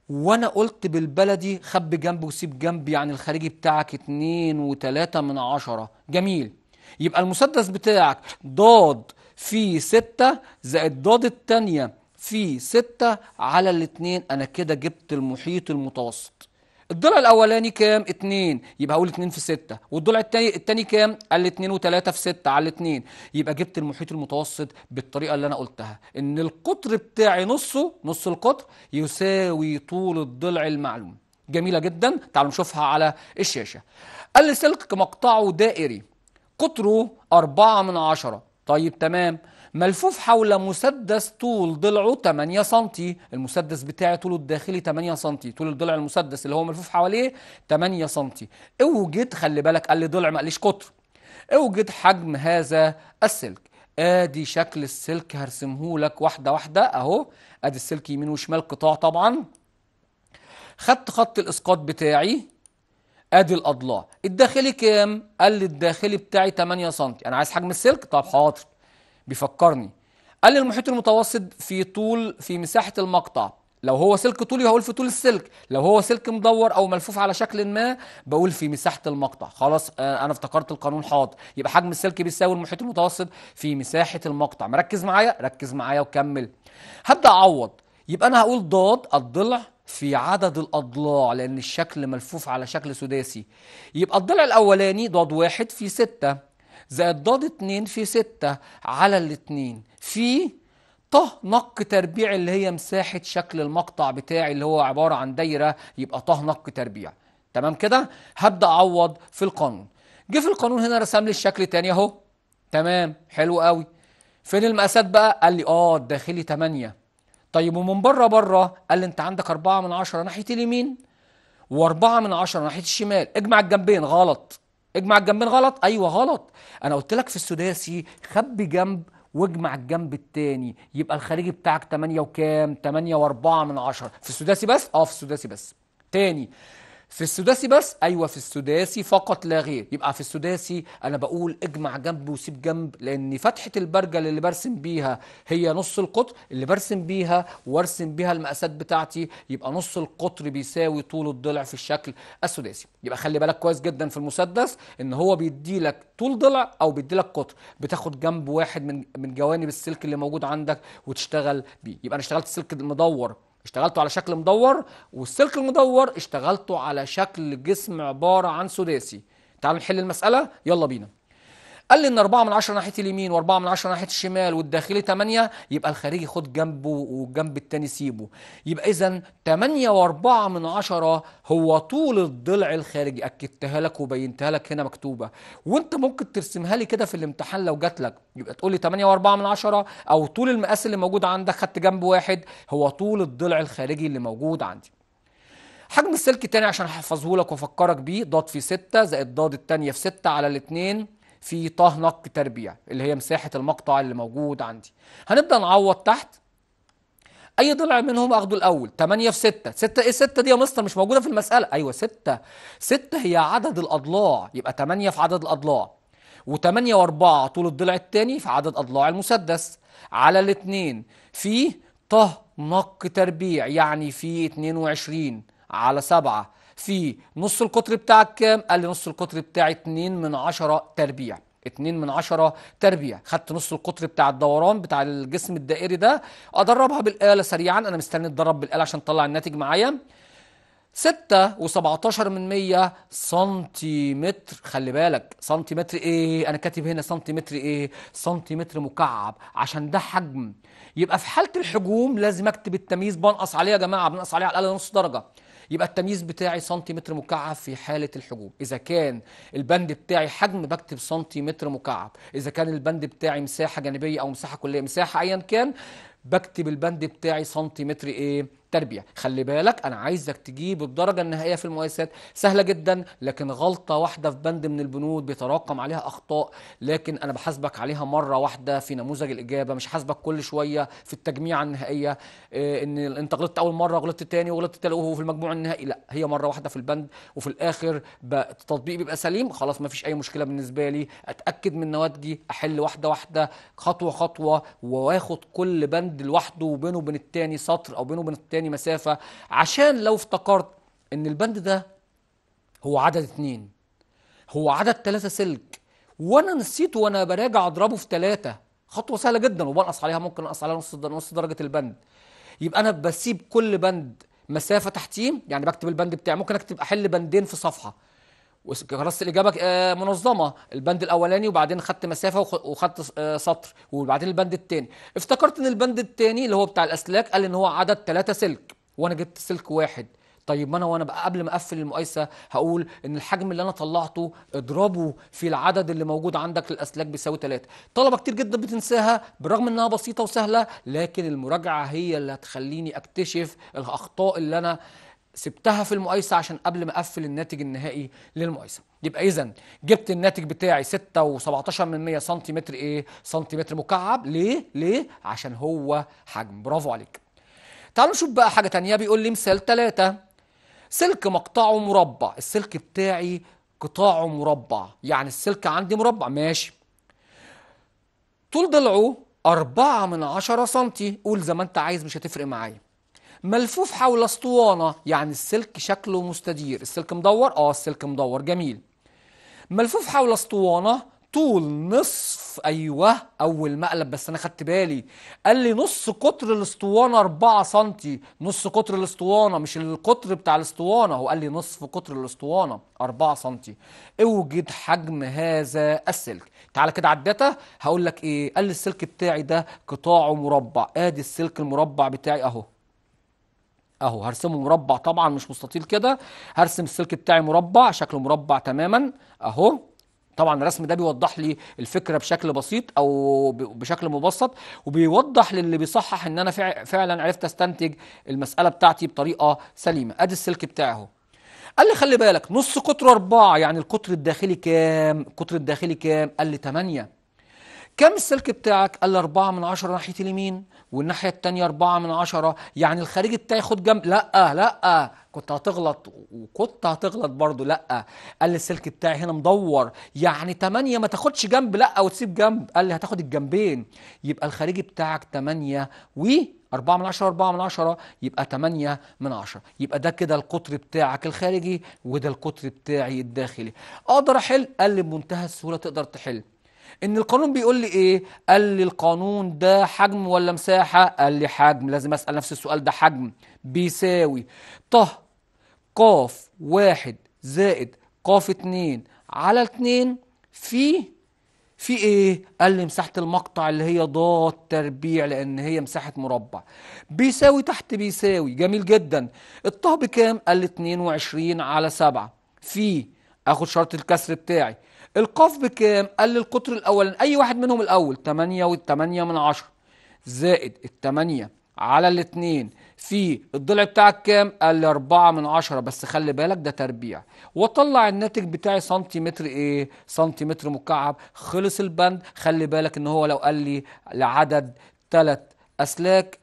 وانا قلت بالبلدي خب جنب وسيب جنب يعني الخارجي بتاعك 2 و3 من 10 جميل يبقى المسدس بتاعك ضاد في 6 زائد ضاد الثانيه في 6 على 2 أنا كده جبت المحيط المتوسط الضلع الاولاني كام؟ 2 يبقى هقول 2 في 6 والضلع الثاني الثاني كام؟ قال 2 و3 في 6 على 2 يبقى جبت المحيط المتوسط بالطريقه اللي انا قلتها ان القطر بتاعي نصه نص القطر يساوي طول الضلع المعلوم. جميله جدا تعالوا نشوفها على الشاشه. قال لي سلك مقطعه دائري قطره 4 من 10 طيب تمام ملفوف حول مسدس طول ضلعه 8 سم المسدس بتاعي طوله الداخلي 8 سم طول الضلع المسدس اللي هو ملفوف حواليه 8 سم اوجد خلي بالك قال لي ضلع ما قاليش قطر اوجد حجم هذا السلك ادي شكل السلك هرسمه لك واحده واحده اهو ادي السلك يمين وشمال قطاع طبعا خدت خط الاسقاط بتاعي ادي الاضلاع الداخلي كام قال لي الداخلي بتاعي 8 سم انا عايز حجم السلك طب حاضر بيفكرني قال لي المحيط المتوسط في طول في مساحة المقطع لو هو سلك طولي هقول في طول السلك لو هو سلك مدور او ملفوف على شكل ما بقول في مساحه المقطع خلاص آه، انا افتكرت القانون حاضر يبقى حجم السلك بيساوي المحيط المتوسط في مساحه المقطع مركز معايا ركز معايا وكمل هبدا اعوض يبقى انا هقول ضاد الضلع في عدد الاضلاع لان الشكل ملفوف على شكل سداسي يبقى الضلع الاولاني ضاد واحد في ستة زائد ضاد 2 في 6 على 2 في ط نق تربيع اللي هي مساحة شكل المقطع بتاعي اللي هو عبارة عن دايرة يبقى ط نق تربيع تمام كده هبدأ أعوض في القانون جه في القانون هنا رسم لي الشكل تاني اهو تمام حلو قوي فين المقاسات بقى قال لي اه الداخلي 8 طيب ومن بره بره قال لي انت عندك 4 من 10 ناحية اليمين و4 من 10 ناحية الشمال اجمع الجنبين غلط اجمع الجنبين غلط ايوه غلط انا قلت لك في السداسي خبي جنب واجمع الجنب التاني يبقى الخارجي بتاعك 8 وكام 8 و4 من 10 في السداسي بس اه في السداسي بس تاني في السداسي بس ايوه في السداسي فقط لا غير يبقى في السداسي انا بقول اجمع جنب وسيب جنب لان فتحه البرجل اللي برسم بيها هي نص القطر اللي برسم بيها وارسم بيها المقاسات بتاعتي يبقى نص القطر بيساوي طول الضلع في الشكل السداسي يبقى خلي بالك كويس جدا في المسدس ان هو بيدي لك طول ضلع او بيدي لك قطر بتاخد جنب واحد من من جوانب السلك اللي موجود عندك وتشتغل بيه يبقى انا اشتغلت السلك المدور اشتغلته على شكل مدور والسلك المدور اشتغلته على شكل جسم عبارة عن سداسي تعالوا نحل المسألة يلا بينا قال لي ان 4 من 10 ناحيه اليمين و4 من 10 ناحيه الشمال والداخلي 8 يبقى الخارجي خد جنبه والجنب الثاني سيبه يبقى اذا 8 و4 من 10 هو طول الضلع الخارجي اكدتها لك وبينتها لك هنا مكتوبه وانت ممكن ترسمها لي كده في الامتحان لو جات لك يبقى تقول لي 8 و4 من 10 او طول المقاس اللي موجود عندك خدت جنب واحد هو طول الضلع الخارجي اللي موجود عندي حجم السلك الثاني عشان احفظه لك وافكرك بيه ضاد في 6 زائد ضاد الثانيه في 6 على الاثنين في طه نق تربيع اللي هي مساحه المقطع اللي موجود عندي هنبدا نعوض تحت اي ضلع منهم اخده الاول 8 في 6 6 ايه 6 دي يا مستر مش موجوده في المساله ايوه 6 6 هي عدد الاضلاع يبقى 8 في عدد الاضلاع و8 و4 طول الضلع الثاني في عدد اضلاع المسدس على الاثنين في طه نق تربيع يعني في 22 على 7 في نص القطر بتاعك كام قال لي نص القطر بتاعي 2 من 10 تربيع 2 من 10 تربيع خدت نص القطر بتاع الدوران بتاع الجسم الدائري ده ادربها بالاله سريعا انا مستني اتدرب بالاله عشان اطلع الناتج معايا 6 و17 من 100 سنتيمتر خلي بالك سنتيمتر ايه انا كاتب هنا سنتيمتر ايه سنتيمتر مكعب عشان ده حجم يبقى في حاله الحجوم لازم اكتب التمييز بنقص عليه يا جماعه بنقص عليه على الاقل نص درجه يبقى التمييز بتاعي سنتيمتر مكعب في حاله الحجوم اذا كان البند بتاعي حجم بكتب سنتيمتر مكعب اذا كان البند بتاعي مساحه جانبيه او مساحه كليه مساحه ايا كان بكتب البند بتاعي سنتيمتر ايه تربية خلي بالك أنا عايزك تجيب الدرجة النهائية في المقايسات سهلة جدا لكن غلطة واحدة في بند من البنود بيتراكم عليها أخطاء لكن أنا بحاسبك عليها مرة واحدة في نموذج الإجابة مش حاسبك كل شوية في التجميعة النهائية آه، إن أنت غلطت أول مرة غلطت تاني وغلطت تالت وفي المجموع النهائي لا هي مرة واحدة في البند وفي الآخر التطبيق بيبقى سليم خلاص مفيش أي مشكلة بالنسبة لي أتأكد من نواتجي أحل واحدة واحدة خطوة خطوة وآخد كل بند لوحده وبينه وبين التاني سطر أو بينه وبين التاني التاني مسافة عشان لو افتكرت ان البند ده هو عدد اتنين هو عدد ثلاثة سلك وانا نسيته وانا براجع اضربه في ثلاثة خطوة سهلة جدا وبنقص عليها ممكن انقص عليها نص نص درجة البند يبقى انا بسيب كل بند مسافة تحتيه يعني بكتب البند بتاعي ممكن اكتب احل بندين في صفحة وخلصت الاجابه آه، منظمه البند الاولاني وبعدين خدت مسافه وخدت آه، سطر وبعدين البند الثاني افتكرت ان البند الثاني اللي هو بتاع الاسلاك قال ان هو عدد ثلاثه سلك وانا جبت سلك واحد طيب ما انا وانا بقى قبل ما اقفل المقايسه هقول ان الحجم اللي انا طلعته اضربه في العدد اللي موجود عندك للاسلاك بيساوي 3 طلبه كتير جدا بتنساها بالرغم انها بسيطه وسهله لكن المراجعه هي اللي هتخليني اكتشف الاخطاء اللي انا سبتها في المقايسه عشان قبل ما اقفل الناتج النهائي للمقايسه يبقى اذا جبت الناتج بتاعي 6.17 من 100 سنتيمتر ايه سنتيمتر مكعب ليه ليه عشان هو حجم برافو عليك تعالوا نشوف بقى حاجه تانية بيقول لي مثال تلاتة سلك مقطعه مربع السلك بتاعي قطاعه مربع يعني السلك عندي مربع ماشي طول ضلعه 4 من عشرة سنتي قول زي ما انت عايز مش هتفرق معايا ملفوف حول اسطوانة يعني السلك شكله مستدير السلك مدور اه السلك مدور جميل ملفوف حول اسطوانة طول نصف ايوه اول مقلب بس انا خدت بالي قال لي نص قطر الاسطوانه 4 سم نص قطر الاسطوانه مش القطر بتاع الاسطوانه هو قال لي نصف قطر الاسطوانه 4 سم اوجد حجم هذا السلك تعالى كده على هقول لك ايه قال لي السلك بتاعي ده قطاعه مربع ادي السلك المربع بتاعي اهو اهو هرسمه مربع طبعا مش مستطيل كده هرسم السلك بتاعي مربع شكله مربع تماما اهو طبعا الرسم ده بيوضح لي الفكره بشكل بسيط او بشكل مبسط وبيوضح للي بيصحح ان انا فعلا عرفت استنتج المساله بتاعتي بطريقه سليمه ادي السلك بتاعي اهو قال لي خلي بالك نص قطر أربعة يعني القطر الداخلي كام؟ القطر الداخلي كام؟ قال لي 8 كم السلك بتاعك؟ قال لي 4 من 10 ناحية اليمين والناحية التانية 4 من 10 يعني الخارجي بتاعي خد جنب لا لا كنت هتغلط وكنت هتغلط برضه لا قال لي السلك بتاعي هنا مدور يعني 8 ما تاخدش جنب لا وتسيب جنب قال لي هتاخد الجنبين يبقى الخارجي بتاعك 8 و 4 من 10 4 من 10 يبقى 8 من 10 يبقى ده كده القطر بتاعك الخارجي وده القطر بتاعي الداخلي اقدر احل قال لي بمنتهى السهوله تقدر تحل ان القانون بيقول لي ايه قال لي القانون ده حجم ولا مساحه قال لي حجم لازم اسال نفس السؤال ده حجم بيساوي طه قاف واحد زائد قاف اتنين على اتنين في في ايه قال لي مساحه المقطع اللي هي ضاد تربيع لان هي مساحه مربع بيساوي تحت بيساوي جميل جدا الطه بكام قال لي اتنين وعشرين على سبعة في اخد شرط الكسر بتاعي القاف بكام؟ قال لي القطر الأول اي واحد منهم الاول 8 وال8 من 10 زائد ال8 على الاثنين في الضلع بتاعك كام؟ قال لي 4 من 10 بس خلي بالك ده تربيع واطلع الناتج بتاعي سنتيمتر ايه؟ سنتيمتر مكعب خلص البند خلي بالك ان هو لو قال لي لعدد ثلاث اسلاك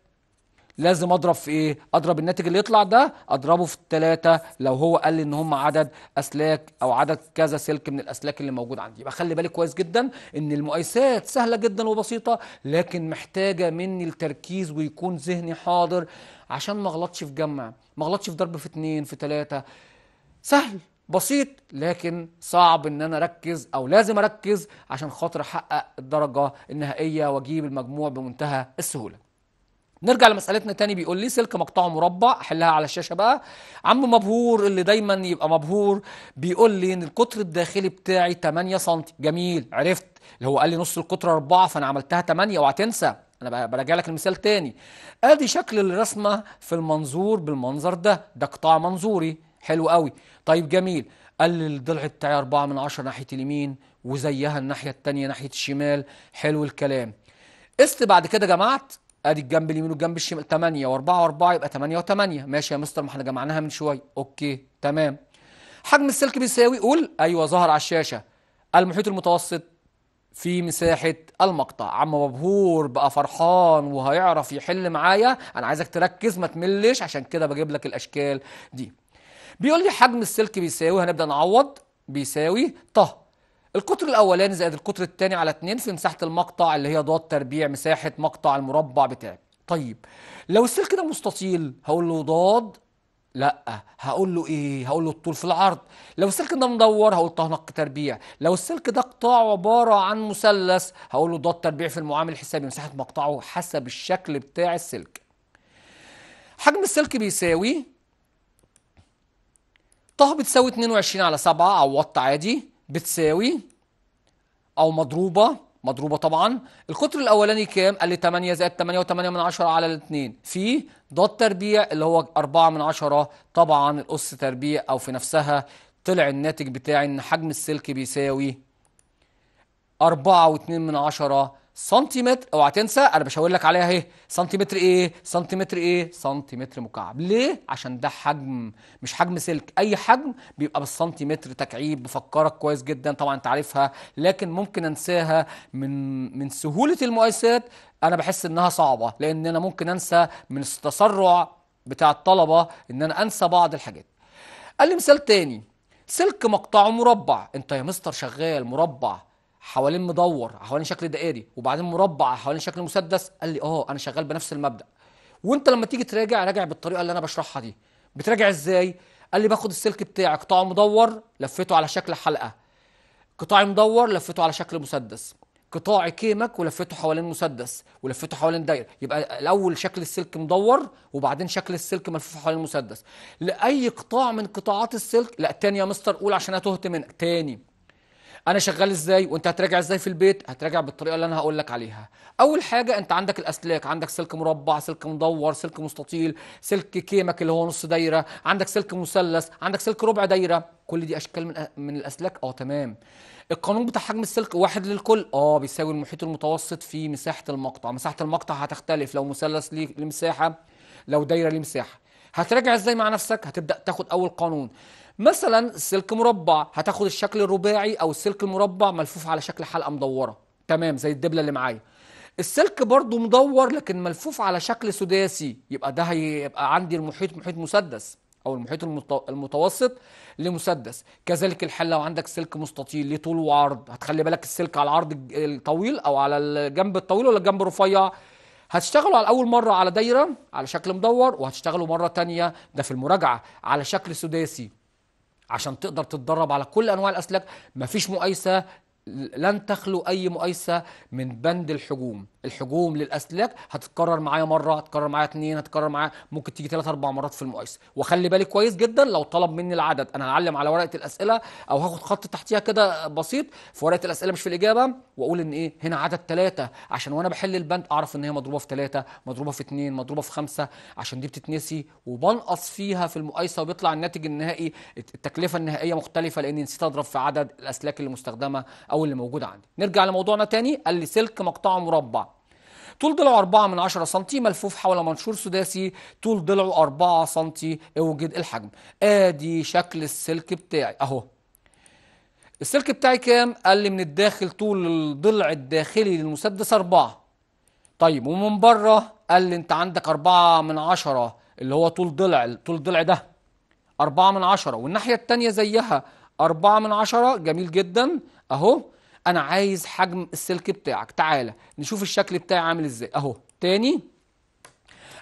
لازم اضرب في ايه اضرب الناتج اللي يطلع ده اضربه في الثلاثة لو هو قال لي ان هم عدد اسلاك او عدد كذا سلك من الاسلاك اللي موجود عندي يبقى خلي بالك كويس جدا ان المقايسات سهله جدا وبسيطه لكن محتاجه مني التركيز ويكون ذهني حاضر عشان ما اغلطش في جمع ما اغلطش في ضرب في اثنين في ثلاثة سهل بسيط لكن صعب ان انا اركز او لازم اركز عشان خاطر احقق الدرجه النهائيه واجيب المجموع بمنتهى السهوله نرجع لمسألتنا تاني بيقول لي سلك مقطعه مربع أحلها على الشاشة بقى عم مبهور اللي دايما يبقى مبهور بيقول لي إن القطر الداخلي بتاعي 8 سم جميل عرفت اللي هو قال لي نص القطر 4 فأنا عملتها 8 اوعى تنسى انا براجع لك المثال تاني ادي شكل الرسمه في المنظور بالمنظر ده ده قطاع منظوري حلو قوي طيب جميل قال لي الضلع بتاعي 4 من 10 ناحيه اليمين وزيها الناحيه التانية ناحيه الشمال حلو الكلام قست بعد كده جمعت ادي الجنب اليمين والجنب الشمال 8 و4 و4 يبقى 8 و8 ماشي يا مستر ما احنا جمعناها من شويه اوكي تمام حجم السلك بيساوي قول ايوه ظهر على الشاشه المحيط المتوسط في مساحه المقطع عم مبهور بقى فرحان وهيعرف يحل معايا انا عايزك تركز ما تملش عشان كده بجيب لك الاشكال دي بيقول لي حجم السلك بيساوي هنبدا نعوض بيساوي طه القطر الاولاني زائد القطر الثاني على 2 في مساحه المقطع اللي هي ضاد تربيع مساحه مقطع المربع بتاعي طيب لو السلك ده مستطيل هقول له ضاد لا هقول له ايه هقول له الطول في العرض لو السلك ده مدور هقول طهنق تربيع لو السلك ده قطاعه عباره عن مثلث هقول له ضاد تربيع في المعامل الحسابي مساحه مقطعه حسب الشكل بتاع السلك حجم السلك بيساوي طه بتساوي 22 على 7 او وات عادي بتساوي أو مضروبة مضروبة طبعا القطر الأولاني كام؟ قال لي 8 زائد 8 و8 من 10 على 2 في ضد تربيع اللي هو 4 من 10 طبعا الأس تربيع أو في نفسها طلع الناتج بتاعي إن حجم السلك بيساوي 4 و2 من 10 سنتيمتر اوعى تنسى انا بشاور لك عليها اهي سنتيمتر ايه سنتيمتر ايه سنتيمتر مكعب ليه عشان ده حجم مش حجم سلك اي حجم بيبقى بالسنتيمتر تكعيب بفكرك كويس جدا طبعا انت عارفها لكن ممكن انساها من من سهوله المقايسات انا بحس انها صعبه لان انا ممكن انسى من التسرع بتاع الطلبه ان انا انسى بعض الحاجات قال لي مثال تاني سلك مقطعه مربع انت يا مستر شغال مربع حوالين مدور حوالين شكل دائري وبعدين مربع حوالين شكل مسدس قال لي اه انا شغال بنفس المبدا وانت لما تيجي تراجع راجع بالطريقه اللي انا بشرحها دي بتراجع ازاي قال لي باخد السلك بتاعي قطاع مدور لفيته على شكل حلقه قطاعي مدور لفيته على شكل مسدس قطاعي كيمك ولفيته حوالين مسدس ولفيته حوالين دايره يبقى الاول شكل السلك مدور وبعدين شكل السلك ملفوف حوالين مسدس لاي قطاع من قطاعات السلك لا تاني يا مستر قول عشان انا تهت منك تاني انا شغال ازاي وانت هتراجع ازاي في البيت هتراجع بالطريقه اللي انا هقول لك عليها اول حاجه انت عندك الاسلاك عندك سلك مربع سلك مدور سلك مستطيل سلك كيمك اللي هو نص دايره عندك سلك مثلث عندك سلك ربع دايره كل دي اشكال من من الاسلاك اه تمام القانون بتاع حجم السلك واحد للكل اه بيساوي المحيط المتوسط في مساحه المقطع مساحه المقطع هتختلف لو مثلث لمساحه لو دايره لمساحه هتراجع ازاي مع نفسك هتبدا تاخد اول قانون مثلا السلك مربع هتاخد الشكل الرباعي او السلك المربع ملفوف على شكل حلقه مدوره تمام زي الدبله اللي معايا السلك برضو مدور لكن ملفوف على شكل سداسي يبقى ده هيبقى عندي المحيط محيط مسدس او المحيط المتوسط لمسدس كذلك الحل لو عندك سلك مستطيل ليه طول وعرض هتخلي بالك السلك على العرض الطويل او على الجنب الطويل ولا الجنب الرفيع هتشتغلوا على اول مره على دايره على شكل مدور وهتشتغلوا مره تانية ده في المراجعه على شكل سداسي عشان تقدر تتدرب على كل انواع الاسلاك مفيش مقايسه لن تخلو اي مؤيسه من بند الحجوم الحجوم للاسلاك هتتكرر معايا مره هتتكرر معايا اتنين هتتكرر معايا ممكن تيجي ثلاث اربع مرات في المقايسه وخلي بالك كويس جدا لو طلب مني العدد انا هعلم على ورقه الاسئله او هاخد خط تحتيها كده بسيط في ورقه الاسئله مش في الاجابه واقول ان ايه هنا عدد ثلاثه عشان وانا بحل البند اعرف ان هي مضروبه في ثلاثه مضروبه في اثنين مضروبه في خمسه عشان دي بتتنسي وبنقص فيها في المقايسه وبيطلع الناتج النهائي التكلفه النهائيه مختلفه لاني نسيت اضرب في عدد الاسلاك اللي مستخدمه او اللي موجود عندي نرجع لموضوعنا تاني قال لي سلك مقطعه مربع طول ضلعه 4 من 10 سم ملفوف حول منشور سداسي طول ضلعه 4 سم اوجد الحجم ادي شكل السلك بتاعي اهو السلك بتاعي كام قال لي من الداخل طول الضلع الداخلي للمسدس 4 طيب ومن بره قال لي انت عندك 4 من 10 اللي هو طول ضلع طول الضلع ده 4 من 10 والناحيه الثانيه زيها 4 من 10 جميل جدا اهو انا عايز حجم السلك بتاعك تعالى نشوف الشكل بتاعي عامل ازاي اهو تاني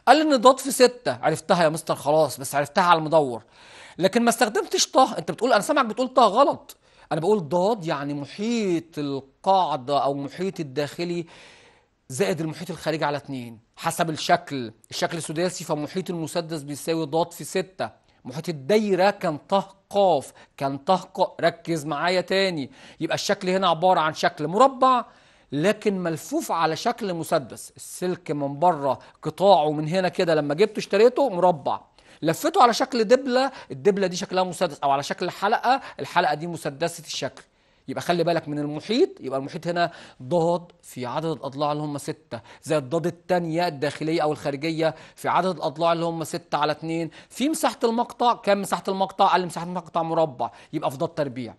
قال لي ضاد في ستة عرفتها يا مستر خلاص بس عرفتها على المدور لكن ما استخدمتش طه انت بتقول انا سامعك بتقول طه غلط انا بقول ضاد يعني محيط القاعده او محيط الداخلي زائد المحيط الخارجي على اتنين حسب الشكل الشكل سداسي فمحيط المسدس بيساوي ضاد في ستة محيط الدايرة كان طه قاف كان تهق ركز معايا تاني يبقى الشكل هنا عبارة عن شكل مربع لكن ملفوف على شكل مسدس السلك من بره قطاعه من هنا كده لما جبته اشتريته مربع لفته على شكل دبلة الدبلة دي شكلها مسدس أو على شكل حلقة الحلقة دي مسدسة الشكل يبقى خلي بالك من المحيط يبقى المحيط هنا ضاد في عدد الاضلاع اللي هم ستة زي الضاد الثانيه الداخليه او الخارجيه في عدد الاضلاع اللي هم ستة على اثنين في مساحه المقطع كم مساحه المقطع قال مساحه المقطع مربع يبقى في ضاد تربيع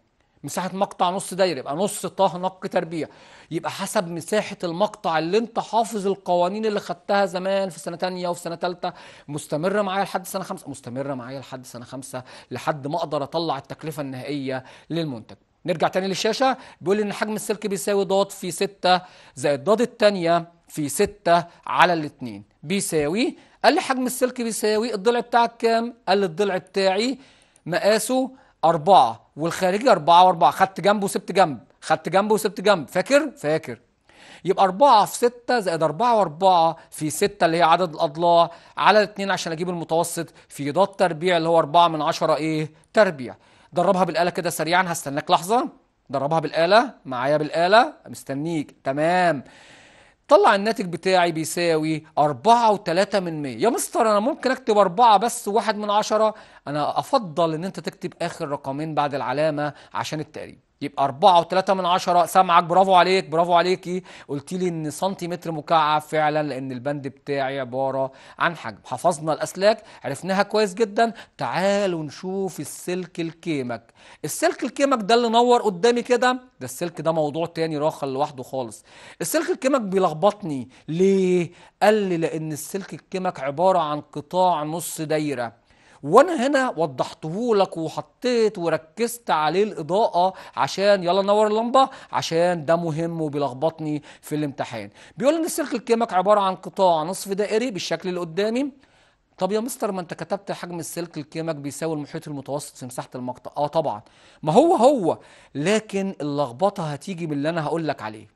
مساحة مقطع نص دايرة يبقى نص طه نق تربيع يبقى حسب مساحة المقطع اللي انت حافظ القوانين اللي خدتها زمان في سنة ثانيه وفي سنة ثالثه مستمرة معايا لحد سنة خمسة مستمرة معايا لحد سنة خمسة لحد ما اقدر اطلع التكلفة النهائية للمنتج نرجع تاني للشاشة بيقول إن حجم السلك بيساوي ضاد في 6 زائد ضاد التانية في 6 على الاتنين بيساوي قال لي حجم السلك بيساوي الضلع بتاعك كام؟ قال لي الضلع بتاعي مقاسه أربعة والخارجي 4 و4 خدت جنب وسبت جنب خدت جنب وسبت جنب فاكر؟ فاكر يبقى 4 في 6 زائد 4 و4 في 6 اللي هي عدد الأضلاع على الاتنين عشان أجيب المتوسط في ضاد تربيع اللي هو 4 من 10 إيه؟ تربيع دربها بالآلة كده سريعا هستناك لحظة دربها بالآلة معايا بالآلة مستنيك تمام طلع الناتج بتاعي بيساوي أربعة وتلاتة من مية يا مستر انا ممكن اكتب أربعة بس واحد من عشرة انا افضل ان انت تكتب اخر رقمين بعد العلامه عشان التقريب يبقى أربعة وثلاثة من عشرة سامعك برافو عليك برافو عليكي قلت لي ان سنتيمتر مكعب فعلا لان البند بتاعي عباره عن حجم حفظنا الاسلاك عرفناها كويس جدا تعالوا نشوف السلك الكيمك السلك الكيمك ده اللي نور قدامي كده ده السلك ده موضوع تاني راخ لوحده خالص السلك الكيمك بيلخبطني ليه قال لي لان السلك الكيمك عباره عن قطاع نص دايره وانا هنا وضحته لك وحطيت وركزت عليه الاضاءه عشان يلا نور اللمبه عشان ده مهم وبيلخبطني في الامتحان بيقول ان السلك الكيمك عباره عن قطاع نصف دائري بالشكل اللي قدامي طب يا مستر ما انت كتبت حجم السلك الكيمك بيساوي المحيط المتوسط في مساحه المقطع اه طبعا ما هو هو لكن اللخبطه هتيجي من اللي انا هقول لك عليه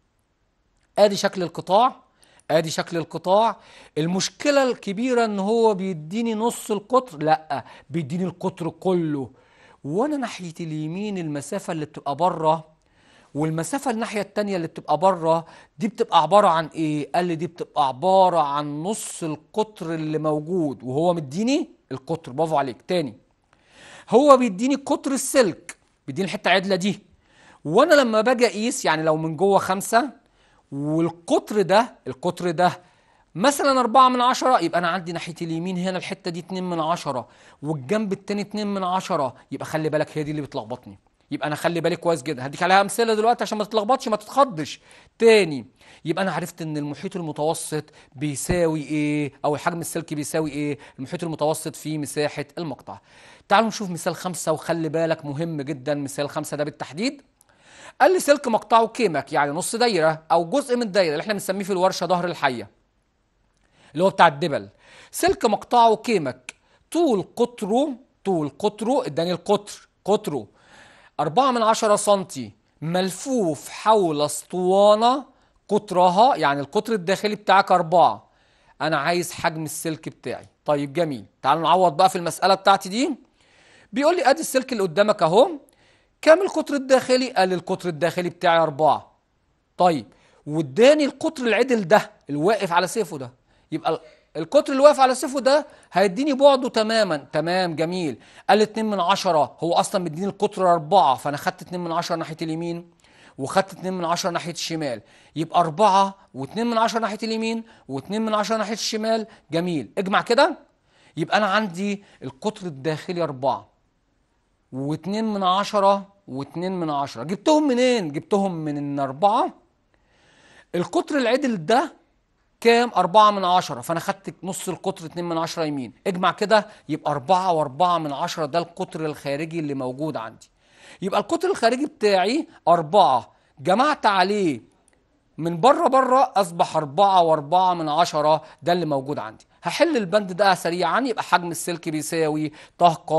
ادي شكل القطاع ادي شكل القطاع المشكله الكبيره ان هو بيديني نص القطر لا بيديني القطر كله وانا ناحيه اليمين المسافه اللي بتبقى بره والمسافة الناحية التانية اللي بتبقى بره دي بتبقى عبارة عن ايه؟ قال لي دي بتبقى عبارة عن نص القطر اللي موجود وهو مديني القطر برافو عليك تاني هو بيديني قطر السلك بيديني الحتة عدلة دي وانا لما باجي اقيس يعني لو من جوه خمسة والقطر ده القطر ده مثلا 4 من 10 يبقى انا عندي ناحيه اليمين هنا الحته دي 2 من 10 والجنب التاني 2 من 10 يبقى خلي بالك هي دي اللي بتلخبطني يبقى انا خلي بالي كويس جدا هديك عليها امثله دلوقتي عشان ما تتلخبطش ما تتخضش تاني يبقى انا عرفت ان المحيط المتوسط بيساوي ايه او الحجم السلكي بيساوي ايه المحيط المتوسط في مساحه المقطع تعالوا نشوف مثال خمسة وخلي بالك مهم جدا مثال خمسة ده بالتحديد قال لي سلك مقطعه كيمك يعني نص دايره او جزء من الدايره اللي احنا بنسميه في الورشه ظهر الحيه اللي هو بتاع الدبل سلك مقطعه كيمك طول قطره طول قطره اداني القطر قطره 4 من عشرة سنتي ملفوف حول اسطوانه قطرها يعني القطر الداخلي بتاعك أربعة انا عايز حجم السلك بتاعي طيب جميل تعالوا نعوض بقى في المساله بتاعتي دي بيقول لي ادي السلك اللي قدامك اهو كام القطر الداخلي قال القطر الداخلي بتاعي أربعة طيب واداني القطر العدل ده الواقف على سيفه ده يبقى القطر اللي واقف على سيفه ده هيديني بعده تماما تمام جميل قال 2 من 10 هو اصلا مديني القطر اربعة فانا خدت 2 من 10 ناحيه اليمين وخدت 2 من 10 ناحيه الشمال يبقى 4 و2 من 10 ناحيه اليمين و2 من 10 ناحيه الشمال جميل اجمع كده يبقى انا عندي القطر الداخلي اربعة واتنين من عشرة واتنين من عشرة جبتهم منين؟ جبتهم من اربعة القطر العدل ده كام؟ أربعة من عشرة فأنا خدت نص القطر اتنين من عشرة يمين اجمع كده يبقى أربعة وأربعة من عشرة ده القطر الخارجي اللي موجود عندي يبقى القطر الخارجي بتاعي أربعة جمعت عليه من بره بره أصبح أربعة وأربعة من عشرة ده اللي موجود عندي هحل البند ده سريعا يبقى حجم السلك بيساوي طه ق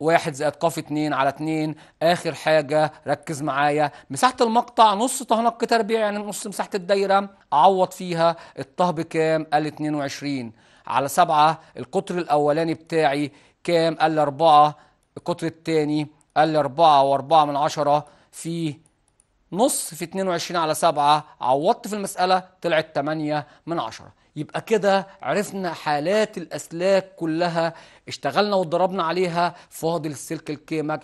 واحد زائد قاف اتنين على اتنين اخر حاجة ركز معايا مساحة المقطع نص طهنق تربيع يعني نص مساحة الدايرة عوض فيها الطه بكام قال 22 على سبعة القطر الاولاني بتاعي كام قال اربعة القطر التاني قال اربعة واربعة من عشرة في نص في 22 على 7 عوضت في المسألة طلعت 8 من 10 يبقى كده عرفنا حالات الأسلاك كلها اشتغلنا وضربنا عليها فاضل السلك الكيمك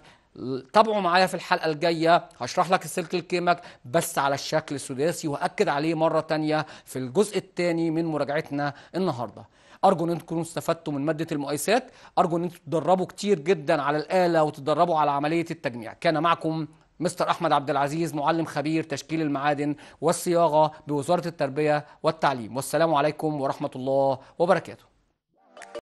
تابعوا معايا في الحلقة الجاية هشرح لك السلك الكيمك بس على الشكل السداسي وأكد عليه مرة تانية في الجزء الثاني من مراجعتنا النهاردة أرجو أن انتم تكونوا استفدتوا من مادة المقايسات أرجو أن انتم تدربوا كتير جدا على الآلة وتدربوا على عملية التجميع كان معكم مستر احمد عبد العزيز معلم خبير تشكيل المعادن والصياغه بوزاره التربيه والتعليم والسلام عليكم ورحمه الله وبركاته